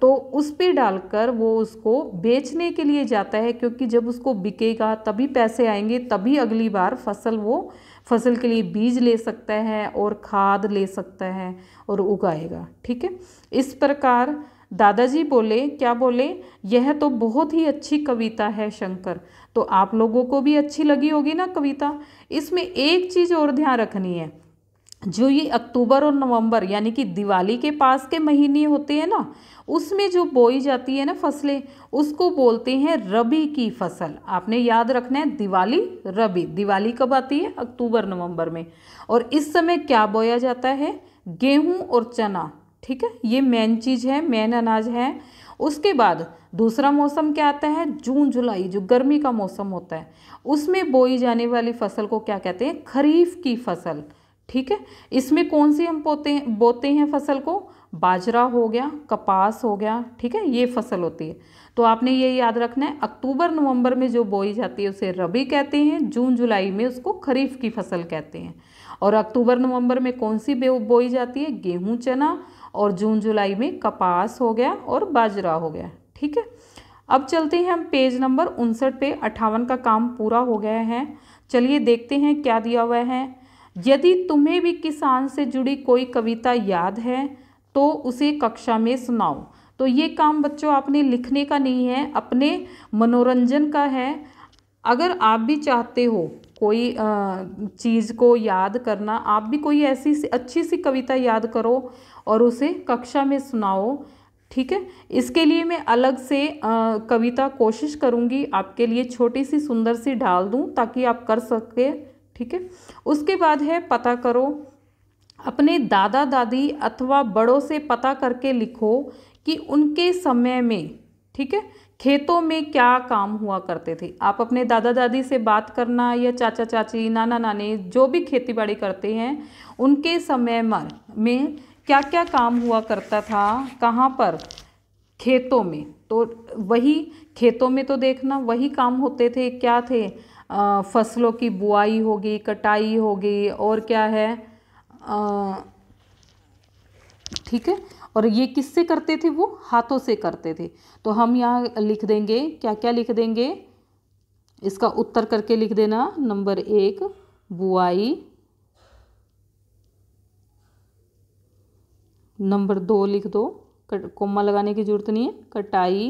तो उस पर डालकर वो उसको बेचने के लिए जाता है क्योंकि जब उसको बिकेगा तभी पैसे आएंगे तभी अगली बार फसल वो फसल के लिए बीज ले सकता है और खाद ले सकता है और उगाएगा ठीक है इस प्रकार दादाजी बोले क्या बोले यह तो बहुत ही अच्छी कविता है शंकर तो आप लोगों को भी अच्छी लगी होगी ना कविता इसमें एक चीज़ और ध्यान रखनी है जो ये अक्टूबर और नवंबर यानी कि दिवाली के पास के महीने होते हैं ना उसमें जो बोई जाती है ना फसलें उसको बोलते हैं रबी की फसल आपने याद रखना है दिवाली रबी दिवाली कब आती है अक्टूबर नवंबर में और इस समय क्या बोया जाता है गेहूं और चना ठीक है ये मेन चीज़ है मेन अनाज है उसके बाद दूसरा मौसम क्या आता है जून जुलाई जो गर्मी का मौसम होता है उसमें बोई जाने वाली फसल को क्या कहते हैं खरीफ की फसल ठीक है इसमें कौन सी हम पोते बोते हैं फसल को बाजरा हो गया कपास हो गया ठीक है ये फसल होती है तो आपने ये याद रखना है अक्टूबर नवंबर में जो बोई जाती है उसे रबी कहते हैं जून जुलाई में उसको खरीफ की फसल कहते हैं और अक्टूबर नवंबर में कौन सी बोई जाती है गेहूँ चना और जून जुलाई में कपास हो गया और बाजरा हो गया ठीक है अब चलते हैं हम पेज नंबर उनसठ पे अट्ठावन का काम पूरा हो गया है चलिए देखते हैं क्या दिया हुआ है यदि तुम्हें भी किसान से जुड़ी कोई कविता याद है तो उसे कक्षा में सुनाओ तो ये काम बच्चों आपने लिखने का नहीं है अपने मनोरंजन का है अगर आप भी चाहते हो कोई चीज़ को याद करना आप भी कोई ऐसी सी अच्छी सी कविता याद करो और उसे कक्षा में सुनाओ ठीक है इसके लिए मैं अलग से आ, कविता कोशिश करूँगी आपके लिए छोटी सी सुंदर सी ढाल दूँ ताकि आप कर सकें ठीक है उसके बाद है पता करो अपने दादा दादी अथवा बड़ों से पता करके लिखो कि उनके समय में ठीक है खेतों में क्या काम हुआ करते थे आप अपने दादा दादी से बात करना या चाचा चाची नाना नानी जो भी खेती बाड़ी करते हैं उनके समय मर में क्या क्या काम हुआ करता था कहाँ पर खेतों में तो वही खेतों में तो देखना वही काम होते थे क्या थे फसलों की बुआई होगी कटाई होगी और क्या है ठीक है और ये किससे करते थे वो हाथों से करते थे तो हम यहाँ लिख देंगे क्या क्या लिख देंगे इसका उत्तर करके लिख देना नंबर एक बुआई नंबर दो लिख दो कोमा लगाने की ज़रूरत नहीं है कटाई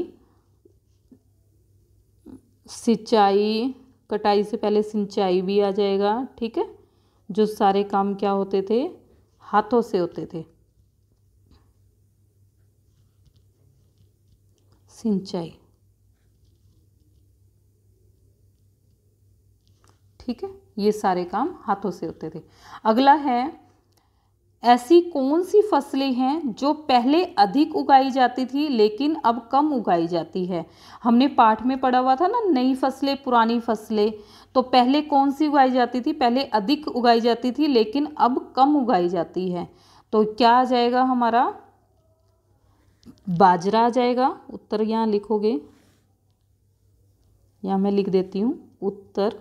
सिंचाई कटाई से पहले सिंचाई भी आ जाएगा ठीक है जो सारे काम क्या होते थे हाथों से होते थे सिंचाई ठीक है ये सारे काम हाथों से होते थे अगला है ऐसी कौन सी फसलें हैं जो पहले अधिक उगाई जाती थी लेकिन अब कम उगाई जाती है हमने पाठ में पढ़ा हुआ था ना नई फसलें पुरानी फसलें तो पहले कौन सी उगाई जाती थी पहले अधिक उगाई जाती थी लेकिन अब कम उगाई जाती है तो क्या आ जाएगा हमारा बाजरा आ जाएगा उत्तर यहाँ लिखोगे यहाँ मैं लिख देती हूँ उत्तर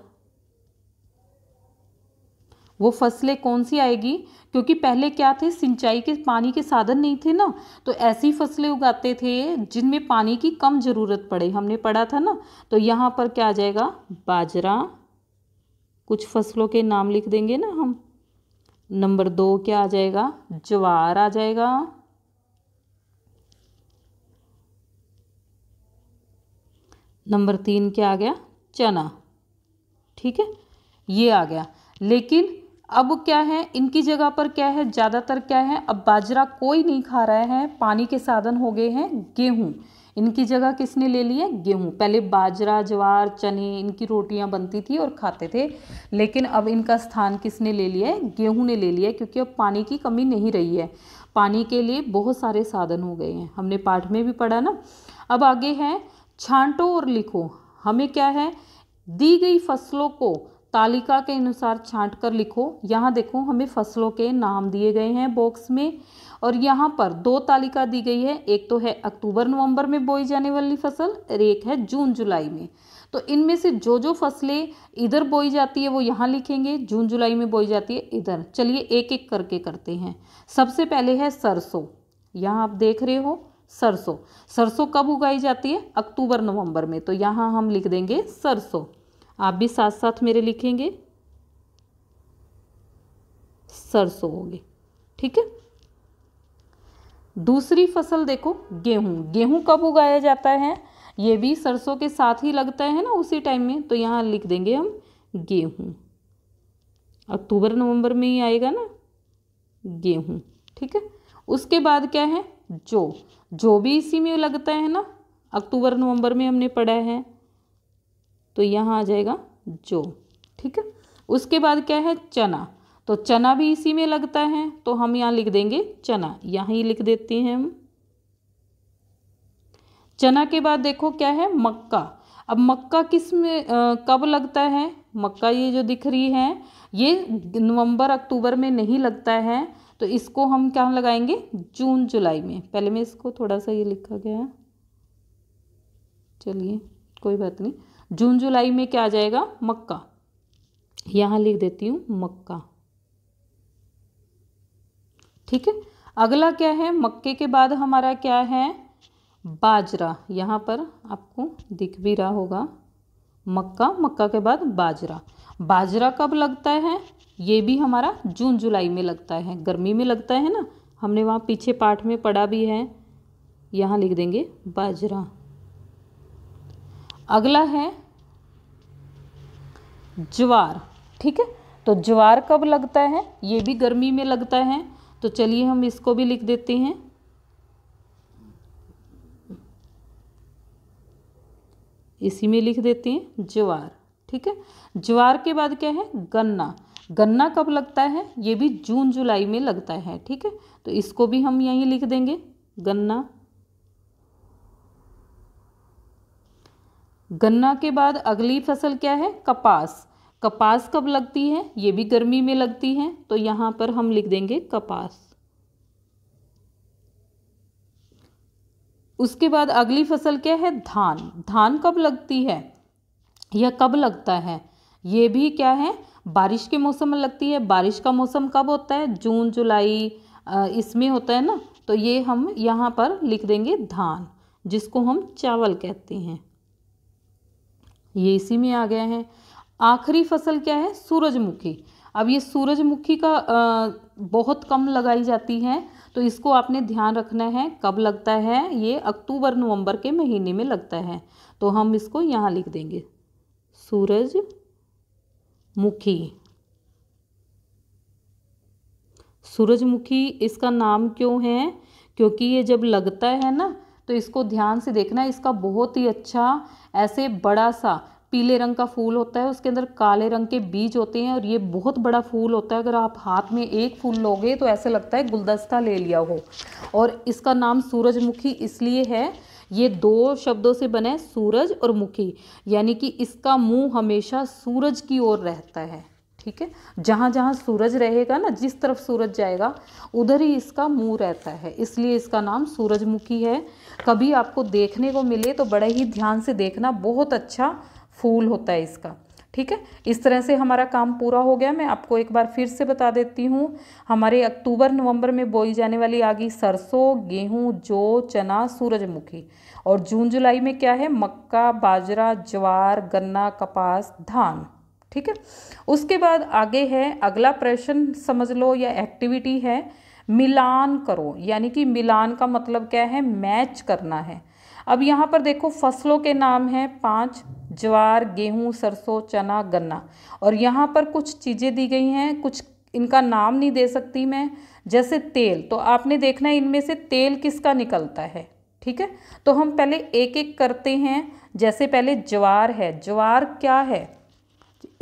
वो फसलें कौन सी आएगी क्योंकि पहले क्या थे सिंचाई के पानी के साधन नहीं थे ना तो ऐसी फसलें उगाते थे जिनमें पानी की कम ज़रूरत पड़े हमने पढ़ा था ना तो यहाँ पर क्या आ जाएगा बाजरा कुछ फसलों के नाम लिख देंगे ना हम नंबर दो क्या आ जाएगा ज्वार आ जाएगा नंबर तीन क्या आ गया चना ठीक है ये आ गया लेकिन अब क्या है इनकी जगह पर क्या है ज़्यादातर क्या है अब बाजरा कोई नहीं खा रहा है पानी के साधन हो गए हैं गेहूँ इनकी जगह किसने ले लिया गेहूँ पहले बाजरा ज्वार चने इनकी रोटियाँ बनती थी और खाते थे लेकिन अब इनका स्थान किसने ले लिया है गेहूँ ने ले लिया क्योंकि अब पानी की कमी नहीं रही है पानी के लिए बहुत सारे साधन हो गए हैं हमने पाठ में भी पढ़ा ना अब आगे है छांटो और लिखो हमें क्या है दी गई फसलों को तालिका के अनुसार छांट कर लिखो यहाँ देखो हमें फसलों के नाम दिए गए हैं बॉक्स में और यहाँ पर दो तालिका दी गई है एक तो है अक्टूबर नवंबर में बोई जाने वाली फसल और एक है जून जुलाई में तो इनमें से जो जो फसलें इधर बोई जाती है वो यहाँ लिखेंगे जून जुलाई में बोई जाती है इधर चलिए एक एक करके करते हैं सबसे पहले है सरसों यहाँ आप देख रहे हो सरसों सरसों कब उगाई जाती है अक्टूबर नवंबर में तो यहाँ हम लिख देंगे सरसों आप भी साथ साथ मेरे लिखेंगे सरसों होगी ठीक है दूसरी फसल देखो गेहूं गेहूं कब उगाया जाता है ये भी सरसों के साथ ही लगता है ना उसी टाइम में तो यहाँ लिख देंगे हम गेहूं अक्टूबर नवंबर में ही आएगा ना गेहूं ठीक है उसके बाद क्या है जो जो भी इसी में लगता है ना अक्टूबर नवंबर में हमने पढ़ा है तो यहाँ आ जाएगा जो ठीक है उसके बाद क्या है चना तो चना भी इसी में लगता है तो हम यहाँ लिख देंगे चना यहाँ लिख देते हैं हम चना के बाद देखो क्या है मक्का अब मक्का किस में आ, कब लगता है मक्का ये जो दिख रही है ये नवंबर अक्टूबर में नहीं लगता है तो इसको हम क्या लगाएंगे जून जुलाई में पहले मैं इसको थोड़ा सा ये लिखा गया है चलिए कोई बात नहीं जून जुलाई में क्या आ जाएगा मक्का यहाँ लिख देती हूँ मक्का ठीक है अगला क्या है मक्के के बाद हमारा क्या है बाजरा यहाँ पर आपको दिख भी रहा होगा मक्का मक्का के बाद बाजरा बाजरा कब लगता है ये भी हमारा जून जुलाई में लगता है गर्मी में लगता है ना हमने वहाँ पीछे पाठ में पढ़ा भी है यहाँ लिख देंगे बाजरा अगला है ज्वार ठीक है तो ज्वार कब लगता है ये भी गर्मी में लगता है तो चलिए हम इसको भी लिख देते हैं इसी में लिख देते हैं ज्वार ठीक है ज्वार के बाद क्या है गन्ना गन्ना कब लगता है ये भी जून जुलाई में लगता है ठीक है तो इसको भी हम यहीं लिख देंगे गन्ना गन्ना के बाद अगली फसल क्या है कपास कपास कब लगती है ये भी गर्मी में लगती है तो यहाँ पर हम लिख देंगे कपास उसके बाद अगली फसल क्या है धान धान कब लगती है यह कब लगता है ये भी क्या है बारिश के मौसम में लगती है बारिश का मौसम कब होता है जून जुलाई इसमें होता है ना तो ये हम यहाँ पर लिख देंगे धान जिसको हम चावल कहते हैं ये इसी में आ गया है आखिरी फसल क्या है सूरजमुखी अब ये सूरजमुखी का आ, बहुत कम लगाई जाती है तो इसको आपने ध्यान रखना है कब लगता है ये अक्टूबर नवंबर के महीने में लगता है तो हम इसको यहाँ लिख देंगे सूरज मुखी सूरजमुखी इसका नाम क्यों है क्योंकि ये जब लगता है ना तो इसको ध्यान से देखना इसका बहुत ही अच्छा ऐसे बड़ा सा पीले रंग का फूल होता है उसके अंदर काले रंग के बीज होते हैं और ये बहुत बड़ा फूल होता है अगर आप हाथ में एक फूल लोगे तो ऐसे लगता है गुलदस्ता ले लिया हो और इसका नाम सूरजमुखी इसलिए है ये दो शब्दों से बने सूरज और मुखी यानी कि इसका मुंह हमेशा सूरज की ओर रहता है ठीक है जहाँ जहाँ सूरज रहेगा ना जिस तरफ सूरज जाएगा उधर ही इसका मुँह रहता है इसलिए इसका नाम सूरजमुखी है कभी आपको देखने को मिले तो बड़े ही ध्यान से देखना बहुत अच्छा फूल होता है इसका ठीक है इस तरह से हमारा काम पूरा हो गया मैं आपको एक बार फिर से बता देती हूँ हमारे अक्टूबर नवंबर में बोई जाने वाली आगी सरसों गेहूँ जौ चना सूरजमुखी और जून जुलाई में क्या है मक्का बाजरा ज्वार गन्ना कपास धान ठीक है उसके बाद आगे है अगला प्रश्न समझ लो या एक्टिविटी है मिलान करो यानी कि मिलान का मतलब क्या है मैच करना है अब यहाँ पर देखो फसलों के नाम हैं पाँच ज्वार गेहूँ सरसों चना गन्ना और यहाँ पर कुछ चीज़ें दी गई हैं कुछ इनका नाम नहीं दे सकती मैं जैसे तेल तो आपने देखना है इनमें से तेल किसका निकलता है ठीक है तो हम पहले एक एक करते हैं जैसे पहले ज्वार है ज्वार क्या है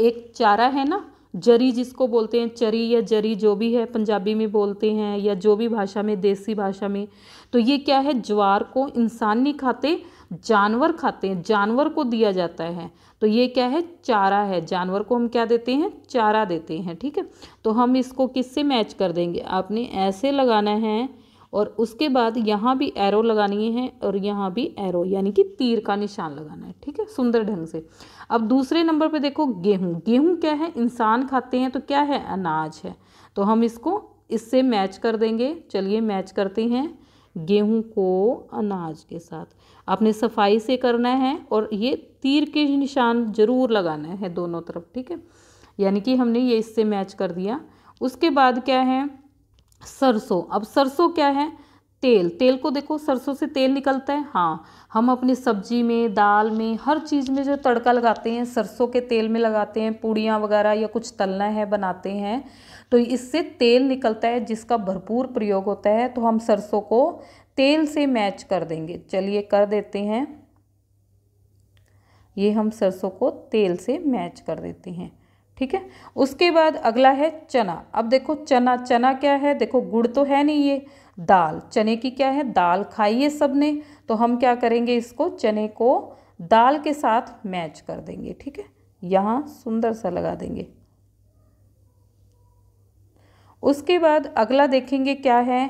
एक चारा है ना जरी जिसको बोलते हैं चरी या जरी जो भी है पंजाबी में बोलते हैं या जो भी भाषा में देसी भाषा में तो ये क्या है ज्वार को इंसान नहीं खाते जानवर खाते हैं जानवर को दिया जाता है तो ये क्या है चारा है जानवर को हम क्या देते हैं चारा देते हैं ठीक है तो हम इसको किससे मैच कर देंगे आपने ऐसे लगाना है और उसके बाद यहाँ भी एरो लगानी है और यहाँ भी एरो यानी कि तीर का निशान लगाना है ठीक है सुंदर ढंग से अब दूसरे नंबर पे देखो गेहूँ गेहूँ क्या है इंसान खाते हैं तो क्या है अनाज है तो हम इसको इससे मैच कर देंगे चलिए मैच करते हैं गेहूं को अनाज के साथ आपने सफाई से करना है और ये तीर के निशान ज़रूर लगाना है दोनों तरफ ठीक है यानी कि हमने ये इससे मैच कर दिया उसके बाद क्या है सरसों अब सरसों क्या है तेल तेल को देखो सरसों से तेल निकलता है हाँ हम अपनी सब्जी में दाल में हर चीज़ में जो तड़का लगाते हैं सरसों के तेल में लगाते हैं पूड़ियाँ वगैरह या कुछ तलना है बनाते हैं तो इससे तेल निकलता है जिसका भरपूर प्रयोग होता है तो हम सरसों को तेल से मैच कर देंगे चलिए कर देते हैं ये हम सरसों को तेल से मैच कर देते हैं ठीक है उसके बाद अगला है चना अब देखो चना चना क्या है देखो गुड़ तो है नहीं ये दाल चने की क्या है दाल खाई है सबने तो हम क्या करेंगे इसको चने को दाल के साथ मैच कर देंगे ठीक है यहाँ सुंदर सा लगा देंगे उसके बाद अगला देखेंगे क्या है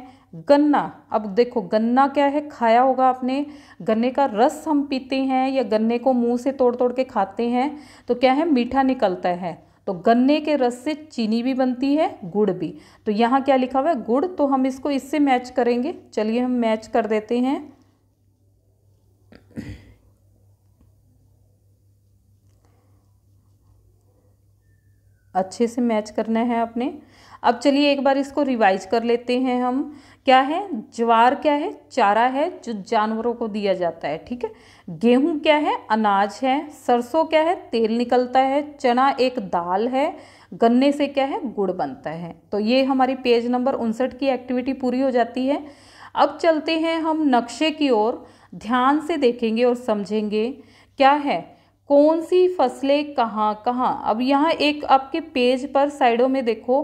गन्ना अब देखो गन्ना क्या है खाया होगा आपने गन्ने का रस हम पीते हैं या गन्ने को मुंह से तोड़ तोड़ के खाते हैं तो क्या है मीठा निकलता है तो गन्ने के रस से चीनी भी बनती है गुड़ भी तो यहाँ क्या लिखा हुआ है गुड़ तो हम इसको इससे मैच करेंगे चलिए हम मैच कर देते हैं अच्छे से मैच करना है आपने अब चलिए एक बार इसको रिवाइज कर लेते हैं हम क्या है ज्वार क्या है चारा है जो जानवरों को दिया जाता है ठीक है गेहूँ क्या है अनाज है सरसों क्या है तेल निकलता है चना एक दाल है गन्ने से क्या है गुड़ बनता है तो ये हमारी पेज नंबर उनसठ की एक्टिविटी पूरी हो जाती है अब चलते हैं हम नक्शे की ओर ध्यान से देखेंगे और समझेंगे क्या है कौन सी फसलें कहाँ कहाँ अब यहाँ एक आपके पेज पर साइडों में देखो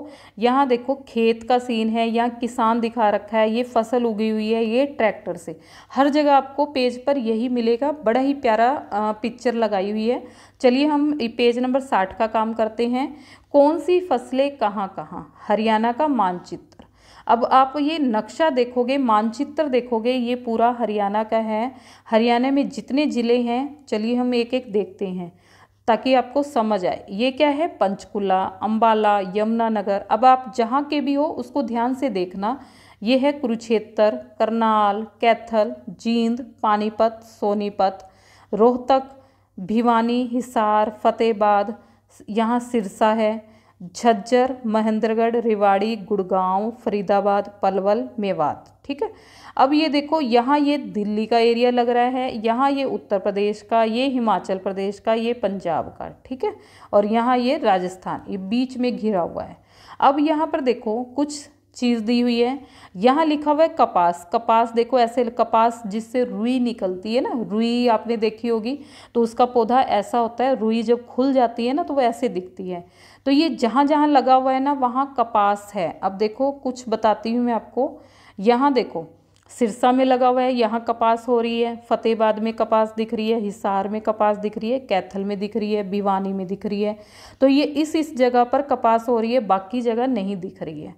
यहाँ देखो खेत का सीन है यहाँ किसान दिखा रखा है ये फसल उगी हुई है ये ट्रैक्टर से हर जगह आपको पेज पर यही मिलेगा बड़ा ही प्यारा पिक्चर लगाई हुई है चलिए हम पेज नंबर साठ का काम करते हैं कौन सी फसलें कहाँ कहाँ हरियाणा का मानचित्र अब आप ये नक्शा देखोगे मानचित्र देखोगे ये पूरा हरियाणा का है हरियाणा में जितने ज़िले हैं चलिए हम एक एक देखते हैं ताकि आपको समझ आए ये क्या है पंचकुला अम्बाला यमुनानगर अब आप जहाँ के भी हो उसको ध्यान से देखना ये है कुरुक्षेत्र करनाल कैथल जींद पानीपत सोनीपत रोहतक भिवानी हिसार फतेहबाद यहाँ सिरसा है झज्जर महेंद्रगढ़ रिवाड़ी गुड़गांव फरीदाबाद पलवल मेवात ठीक है अब ये देखो यहाँ ये दिल्ली का एरिया लग रहा है यहाँ ये उत्तर प्रदेश का ये हिमाचल प्रदेश का ये पंजाब का ठीक है और यहाँ ये राजस्थान ये बीच में घिरा हुआ है अब यहाँ पर देखो कुछ चीज़ दी हुई है यहाँ लिखा हुआ है कपास कपास देखो ऐसे कपास जिससे रुई निकलती है ना रुई आपने देखी होगी तो उसका पौधा ऐसा होता है रुई जब खुल जाती है ना तो वो ऐसे दिखती है तो ये जहाँ जहाँ लगा हुआ है ना वहाँ कपास है अब देखो कुछ बताती हूँ मैं आपको यहाँ देखो सिरसा में लगा हुआ है यहाँ कपास हो रही है फतेहबाद में कपास दिख रही है हिसार में कपास दिख रही है कैथल में दिख रही है भिवानी में दिख रही है तो ये इस इस जगह पर कपास हो रही है बाकी जगह नहीं दिख रही है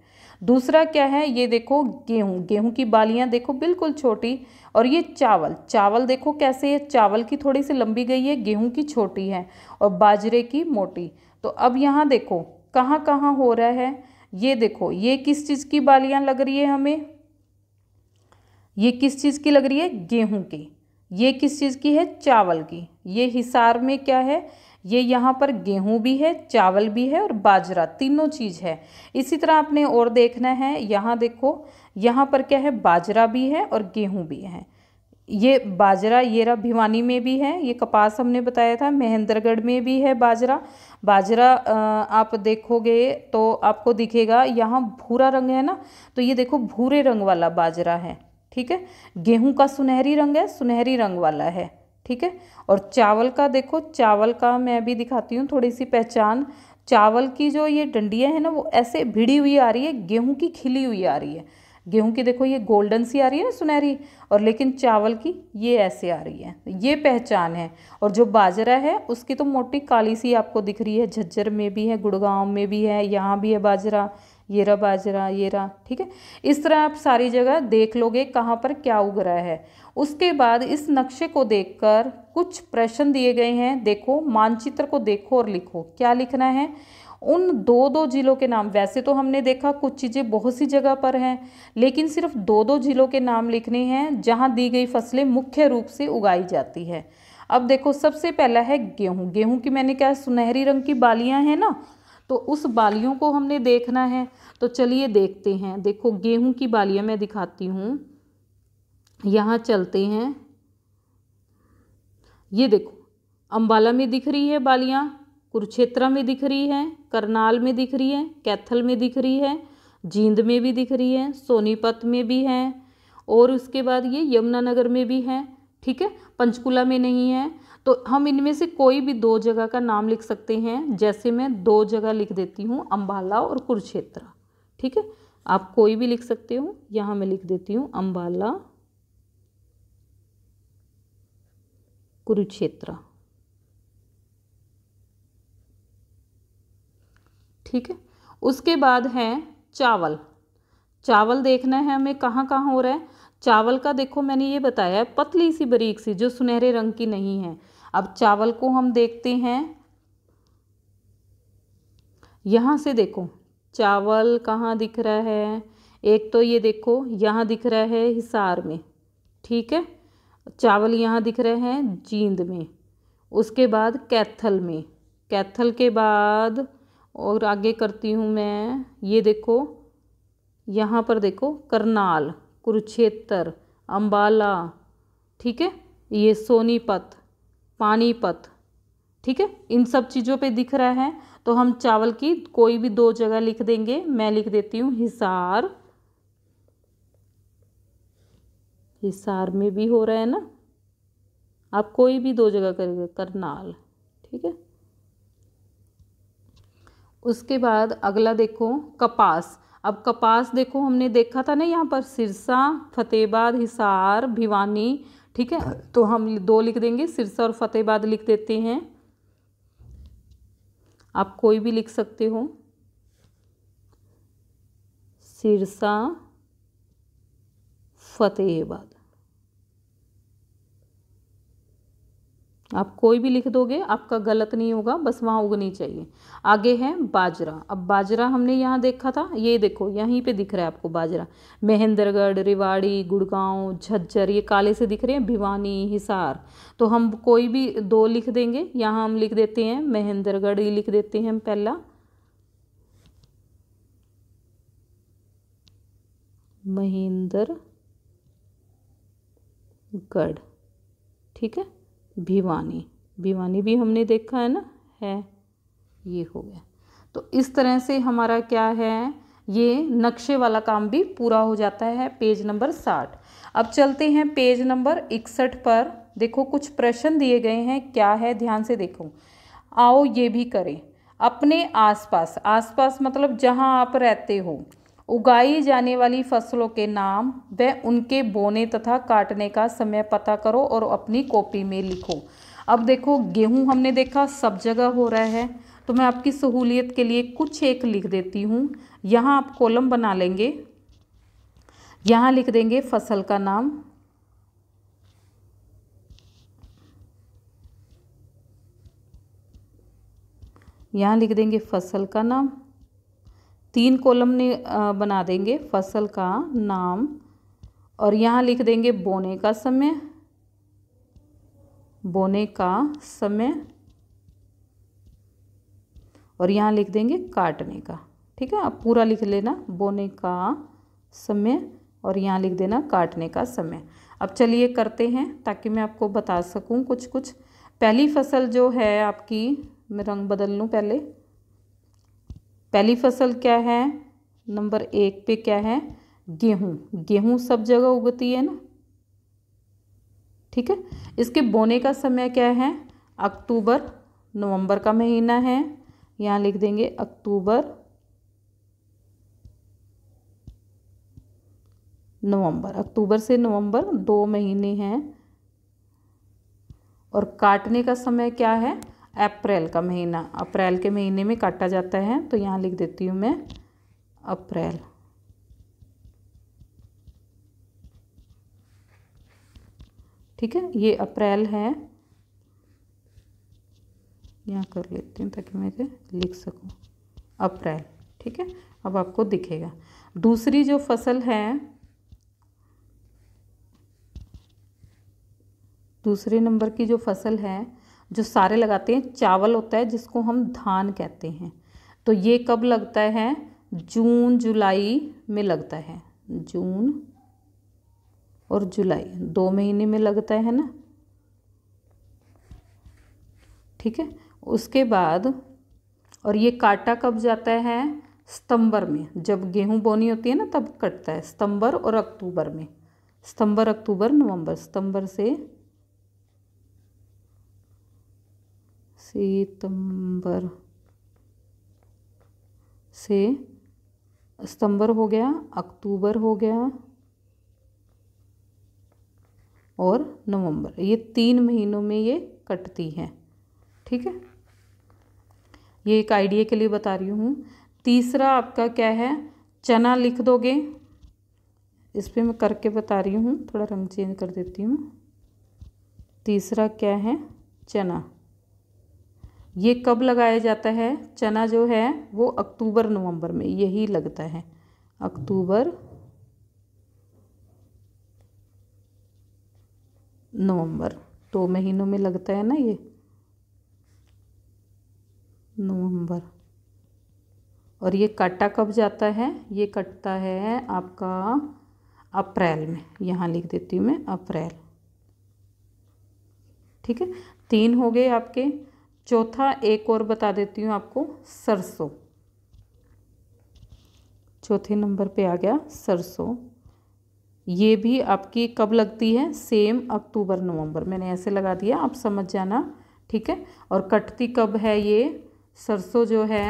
दूसरा क्या है ये देखो गेहूँ गेहूँ की बालियाँ देखो बिल्कुल छोटी और ये चावल चावल देखो कैसे है चावल की थोड़ी सी लंबी गई है गेहूँ की छोटी है और बाजरे की मोटी तो अब यहाँ देखो कहाँ कहाँ हो रहा है ये देखो ये किस चीज़ की बालियाँ लग रही है हमें ये किस चीज़ की लग रही है गेहूं की ये किस चीज़ की है चावल की ये हिसार में क्या है ये यहाँ पर गेहूं भी है चावल भी है और बाजरा तीनों चीज़ है इसी तरह आपने और देखना है यहाँ देखो यहाँ पर क्या है बाजरा भी है और गेहूं भी है ये बाजरा ये रहा भिवानी में भी है ये कपास हमने बताया था महेंद्रगढ़ में भी है बाजरा बाजरा आप देखोगे तो आपको दिखेगा यहाँ भूरा रंग है ना तो ये देखो भूरे रंग वाला बाजरा है ठीक है गेहूं का सुनहरी रंग है सुनहरी रंग वाला है ठीक है और चावल का देखो चावल का मैं भी दिखाती हूँ थोड़ी सी पहचान चावल की जो ये डंडियाँ हैं ना वो ऐसे भिड़ी हुई आ रही है गेहूँ की खिली हुई आ रही है गेहूं की देखो ये गोल्डन सी आ रही है ना सुनहरी और लेकिन चावल की ये ऐसे आ रही है ये पहचान है और जो बाजरा है उसकी तो मोटी काली सी आपको दिख रही है झज्जर में भी है गुड़गांव में भी है यहाँ भी है बाजरा ये रहा बाजरा ये रहा ठीक है इस तरह आप सारी जगह देख लोगे कहाँ पर क्या उग रहा है उसके बाद इस नक्शे को देखकर कुछ प्रश्न दिए गए हैं देखो मानचित्र को देखो और लिखो क्या लिखना है उन दो दो ज़िलों के नाम वैसे तो हमने देखा कुछ चीज़ें बहुत सी जगह पर हैं लेकिन सिर्फ दो दो ज़िलों के नाम लिखने हैं जहाँ दी गई फसलें मुख्य रूप से उगाई जाती है अब देखो सबसे पहला है गेहूँ गेहूँ की मैंने क्या सुनहरी रंग की बालियाँ हैं ना तो उस बालियों को हमने देखना है तो चलिए देखते हैं देखो गेहूँ की बालियाँ मैं दिखाती हूँ यहाँ चलते हैं ये देखो अम्बाला में दिख रही है बालियाँ कुरुक्षेत्रा में दिख रही है करनाल में दिख रही है कैथल में दिख रही है जींद में भी दिख रही है सोनीपत में भी है और उसके बाद ये यमुनानगर में भी है ठीक है पंचकुला में नहीं है तो हम इनमें से कोई भी दो जगह का नाम लिख सकते हैं जैसे मैं दो जगह लिख देती हूँ अम्बाला और कुरुक्षेत्र ठीक है आप कोई भी लिख सकते हो यहाँ मैं लिख देती हूँ अम्बाला कुरुक्षेत्रा ठीक है उसके बाद है चावल चावल देखना है हमें कहाँ कहाँ हो रहा है चावल का देखो मैंने ये बताया है पतली सी बरीक सी जो सुनहरे रंग की नहीं है अब चावल को हम देखते हैं यहाँ से देखो चावल कहाँ दिख रहा है एक तो ये देखो यहाँ दिख रहा है हिसार में ठीक है चावल यहाँ दिख रहे हैं जींद में उसके बाद कैथल में कैथल के बाद और आगे करती हूँ मैं ये देखो यहाँ पर देखो करनाल कुरुक्षेत्र अम्बाला ठीक है ये सोनीपत पानीपत ठीक है इन सब चीज़ों पे दिख रहा है तो हम चावल की कोई भी दो जगह लिख देंगे मैं लिख देती हूँ हिसार हिसार में भी हो रहा है ना आप कोई भी दो जगह करिएगा करनाल ठीक है उसके बाद अगला देखो कपास अब कपास देखो हमने देखा था ना यहाँ पर सिरसा फतेहबाद हिसार भिवानी ठीक है हाँ। तो हम दो लिख देंगे सिरसा और फतेहबाद लिख देते हैं आप कोई भी लिख सकते हो सिरसा फतेहबाद आप कोई भी लिख दोगे आपका गलत नहीं होगा बस वहाँ उगनी चाहिए आगे है बाजरा अब बाजरा हमने यहाँ देखा था ये देखो यहीं पे दिख रहा है आपको बाजरा महेंद्रगढ़ रेवाड़ी गुड़गांव झज्जर ये काले से दिख रहे हैं भिवानी हिसार तो हम कोई भी दो लिख देंगे यहाँ हम लिख देते हैं महेंद्रगढ़ ये लिख देते हैं हम पहला महेंद्रगढ़ ठीक है भिवानी भिवानी भी हमने देखा है ना है ये हो गया तो इस तरह से हमारा क्या है ये नक्शे वाला काम भी पूरा हो जाता है पेज नंबर साठ अब चलते हैं पेज नंबर इकसठ पर देखो कुछ प्रश्न दिए गए हैं क्या है ध्यान से देखो आओ ये भी करें अपने आसपास आसपास मतलब जहाँ आप रहते हो उगाई जाने वाली फसलों के नाम व उनके बोने तथा काटने का समय पता करो और अपनी कॉपी में लिखो अब देखो गेहूं हमने देखा सब जगह हो रहा है तो मैं आपकी सहूलियत के लिए कुछ एक लिख देती हूँ यहाँ आप कॉलम बना लेंगे यहाँ लिख देंगे फसल का नाम यहाँ लिख देंगे फसल का नाम तीन कॉलम ने बना देंगे फसल का नाम और यहाँ लिख देंगे बोने का समय बोने का समय और यहाँ लिख देंगे काटने का ठीक है आप पूरा लिख लेना बोने का समय और यहाँ लिख देना काटने का समय अब चलिए करते हैं ताकि मैं आपको बता सकूँ कुछ कुछ पहली फसल जो है आपकी मैं रंग बदल लूँ पहले पहली फसल क्या है नंबर एक पे क्या है गेहूं गेहूं सब जगह उगती है ना ठीक है इसके बोने का समय क्या है अक्टूबर नवंबर का महीना है यहाँ लिख देंगे अक्टूबर नवंबर अक्टूबर से नवंबर दो महीने हैं और काटने का समय क्या है अप्रैल का महीना अप्रैल के महीने में काटा जाता है तो यहाँ लिख देती हूँ मैं अप्रैल ठीक है ये अप्रैल है यहाँ कर लेती हूँ ताकि मैं लिख सकूँ अप्रैल ठीक है अब आपको दिखेगा दूसरी जो फसल है दूसरे नंबर की जो फसल है जो सारे लगाते हैं चावल होता है जिसको हम धान कहते हैं तो ये कब लगता है जून जुलाई में लगता है जून और जुलाई दो महीने में लगता है ना ठीक है उसके बाद और ये काटा कब जाता है सितंबर में जब गेहूं बोनी होती है ना तब कटता है सितंबर और अक्टूबर में सितंबर अक्टूबर नवंबर सितंबर से सितंबर से सितंबर हो गया अक्टूबर हो गया और नवंबर ये तीन महीनों में ये कटती है ठीक है ये एक आइडिया के लिए बता रही हूँ तीसरा आपका क्या है चना लिख दोगे इस पर मैं करके बता रही हूँ थोड़ा रंग चेंज कर देती हूँ तीसरा क्या है चना ये कब लगाया जाता है चना जो है वो अक्टूबर नवंबर में यही लगता है अक्टूबर नवंबर तो महीनों में लगता है ना ये नवंबर और ये काटा कब जाता है ये कटता है आपका अप्रैल में यहाँ लिख देती हूँ मैं अप्रैल ठीक है तीन हो गए आपके चौथा एक और बता देती हूँ आपको सरसों चौथे नंबर पे आ गया सरसों ये भी आपकी कब लगती है सेम अक्टूबर नवंबर मैंने ऐसे लगा दिया आप समझ जाना ठीक है और कटती कब है ये सरसों जो है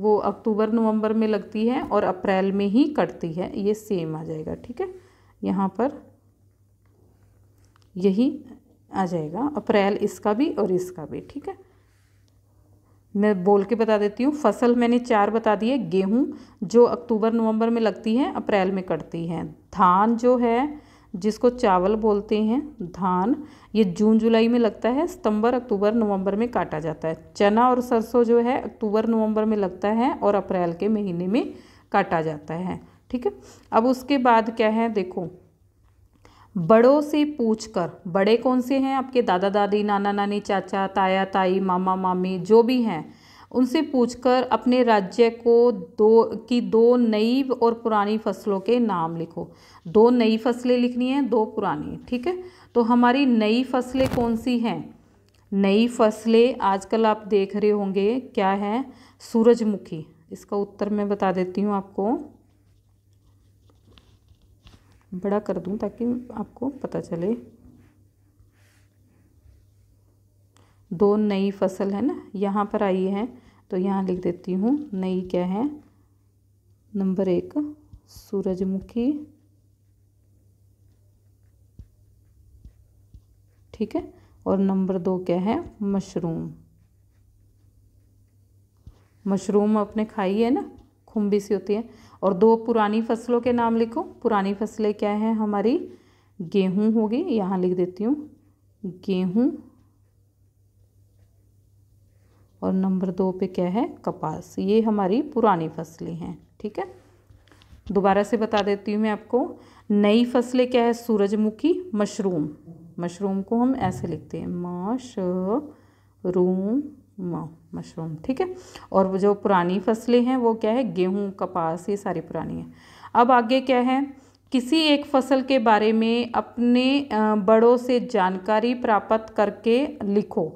वो अक्टूबर नवंबर में लगती है और अप्रैल में ही कटती है ये सेम आ जाएगा ठीक है यहाँ पर यही आ जाएगा अप्रैल इसका भी और इसका भी ठीक है मैं बोल के बता देती हूँ फसल मैंने चार बता दी है गेहूँ जो अक्टूबर नवंबर में लगती है अप्रैल में कटती हैं धान जो है जिसको चावल बोलते हैं धान ये जून जुलाई में लगता है सितंबर अक्टूबर नवंबर में काटा जाता है चना और सरसों जो है अक्टूबर नवंबर में लगता है और अप्रैल के महीने में काटा जाता है ठीक है अब उसके बाद क्या है देखो बड़ों से पूछकर बड़े कौन से हैं आपके दादा दादी नाना नानी चाचा ताया ताई मामा मामी जो भी हैं उनसे पूछकर अपने राज्य को दो की दो नई और पुरानी फसलों के नाम लिखो दो नई फसलें लिखनी हैं दो पुरानी ठीक है तो हमारी नई फसलें कौन सी हैं नई फसलें आजकल आप देख रहे होंगे क्या है सूरजमुखी इसका उत्तर मैं बता देती हूँ आपको बड़ा कर दूं ताकि आपको पता चले दो नई फसल है ना यहाँ पर आई है तो यहाँ लिख देती हूँ नई क्या है नंबर एक सूरजमुखी ठीक है और नंबर दो क्या है मशरूम मशरूम आपने खाई है ना खुम्बी सी होती है और दो पुरानी फसलों के नाम लिखो पुरानी फसलें क्या हैं हमारी गेहूँ होगी यहाँ लिख देती हूँ गेहूँ और नंबर दो पे क्या है कपास ये हमारी पुरानी फसलें हैं ठीक है दोबारा से बता देती हूँ मैं आपको नई फसलें क्या है सूरजमुखी मशरूम मशरूम को हम ऐसे लिखते हैं मश रूम मशरूम ठीक है और वो जो पुरानी फसलें हैं वो क्या है गेहूँ कपास ये सारी पुरानी हैं अब आगे क्या है किसी एक फसल के बारे में अपने बड़ों से जानकारी प्राप्त करके लिखो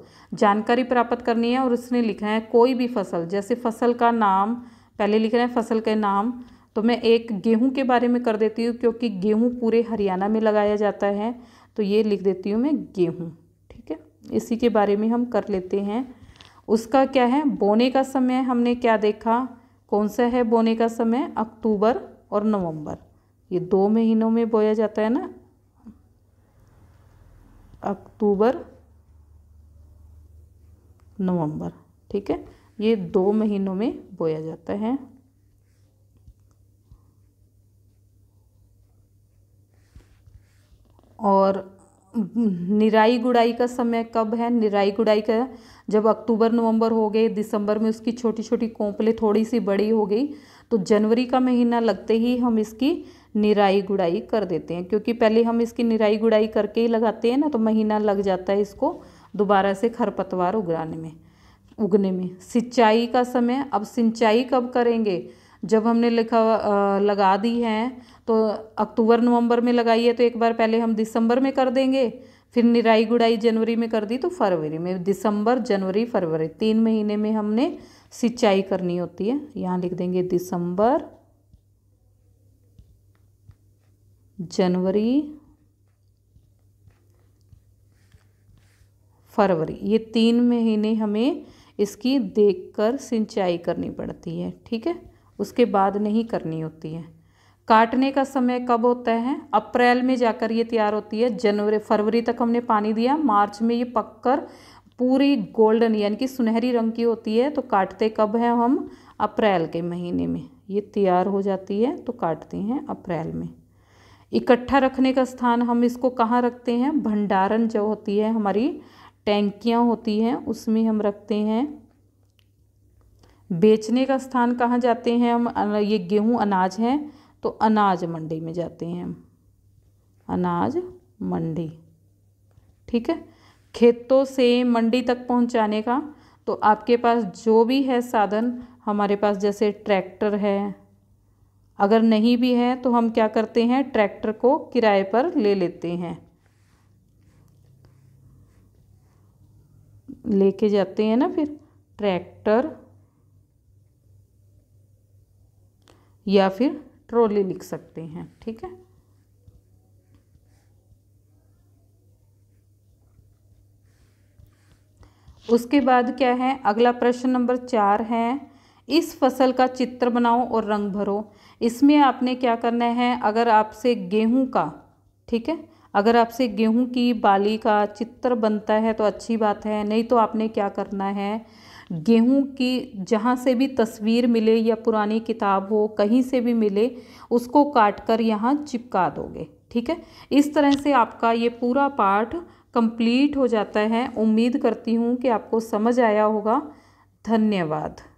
जानकारी प्राप्त करनी है और उसने लिखना है कोई भी फसल जैसे फसल का नाम पहले लिख रहे हैं फसल के नाम तो मैं एक गेहूं के बारे में कर देती हूँ क्योंकि गेहूं पूरे हरियाणा में लगाया जाता है तो ये लिख देती हूँ मैं गेहूँ ठीक है इसी के बारे में हम कर लेते हैं उसका क्या है बोने का समय हमने क्या देखा कौन सा है बोने का समय अक्टूबर और नवंबर ये दो महीनों में बोया जाता है ना अक्टूबर नवंबर ठीक है ये दो महीनों में बोया जाता है और निराई गुड़ाई का समय कब है निराई गुड़ाई का जब अक्टूबर नवंबर हो गए दिसंबर में उसकी छोटी छोटी कोंपले थोड़ी सी बड़ी हो गई तो जनवरी का महीना लगते ही हम इसकी निराई गुड़ाई कर देते हैं क्योंकि पहले हम इसकी निराई गुड़ाई करके ही लगाते हैं ना तो महीना लग जाता है इसको दोबारा से खरपतवार उगाने में उगने में सिंचाई का समय अब सिंचाई कब करेंगे जब हमने लिखा लगा दी है तो अक्टूबर नवंबर में लगाइए तो एक बार पहले हम दिसंबर में कर देंगे फिर निराई गुड़ाई जनवरी में कर दी तो फरवरी में दिसंबर जनवरी फरवरी तीन महीने में हमने सिंचाई करनी होती है यहाँ लिख देंगे दिसंबर जनवरी फरवरी ये तीन महीने हमें इसकी देखकर सिंचाई करनी पड़ती है ठीक है उसके बाद नहीं करनी होती है काटने का समय कब होता है अप्रैल में जाकर ये तैयार होती है जनवरी फरवरी तक हमने पानी दिया मार्च में ये पककर पूरी गोल्डन यानी कि सुनहरी रंग की होती है तो काटते कब है हम अप्रैल के महीने में ये तैयार हो जाती है तो काटते हैं अप्रैल में इकट्ठा रखने का स्थान हम इसको कहाँ रखते हैं भंडारण जो होती है हमारी टैंकियाँ होती हैं उसमें हम रखते हैं बेचने का स्थान कहाँ जाते हैं हम ये गेहूँ अनाज हैं तो अनाज मंडी में जाते हैं हम अनाज मंडी ठीक है खेतों से मंडी तक पहुंचाने का तो आपके पास जो भी है साधन हमारे पास जैसे ट्रैक्टर है अगर नहीं भी है तो हम क्या करते हैं ट्रैक्टर को किराए पर ले लेते हैं लेके जाते हैं ना फिर ट्रैक्टर या फिर ट्रॉली लिख सकते हैं ठीक है उसके बाद क्या है अगला प्रश्न नंबर चार है इस फसल का चित्र बनाओ और रंग भरो इसमें आपने क्या करना है अगर आपसे गेहूं का ठीक है अगर आपसे गेहूं की बाली का चित्र बनता है तो अच्छी बात है नहीं तो आपने क्या करना है गेहूं की जहाँ से भी तस्वीर मिले या पुरानी किताब हो कहीं से भी मिले उसको काट कर यहाँ चिपका दोगे ठीक है इस तरह से आपका ये पूरा पाठ कंप्लीट हो जाता है उम्मीद करती हूँ कि आपको समझ आया होगा धन्यवाद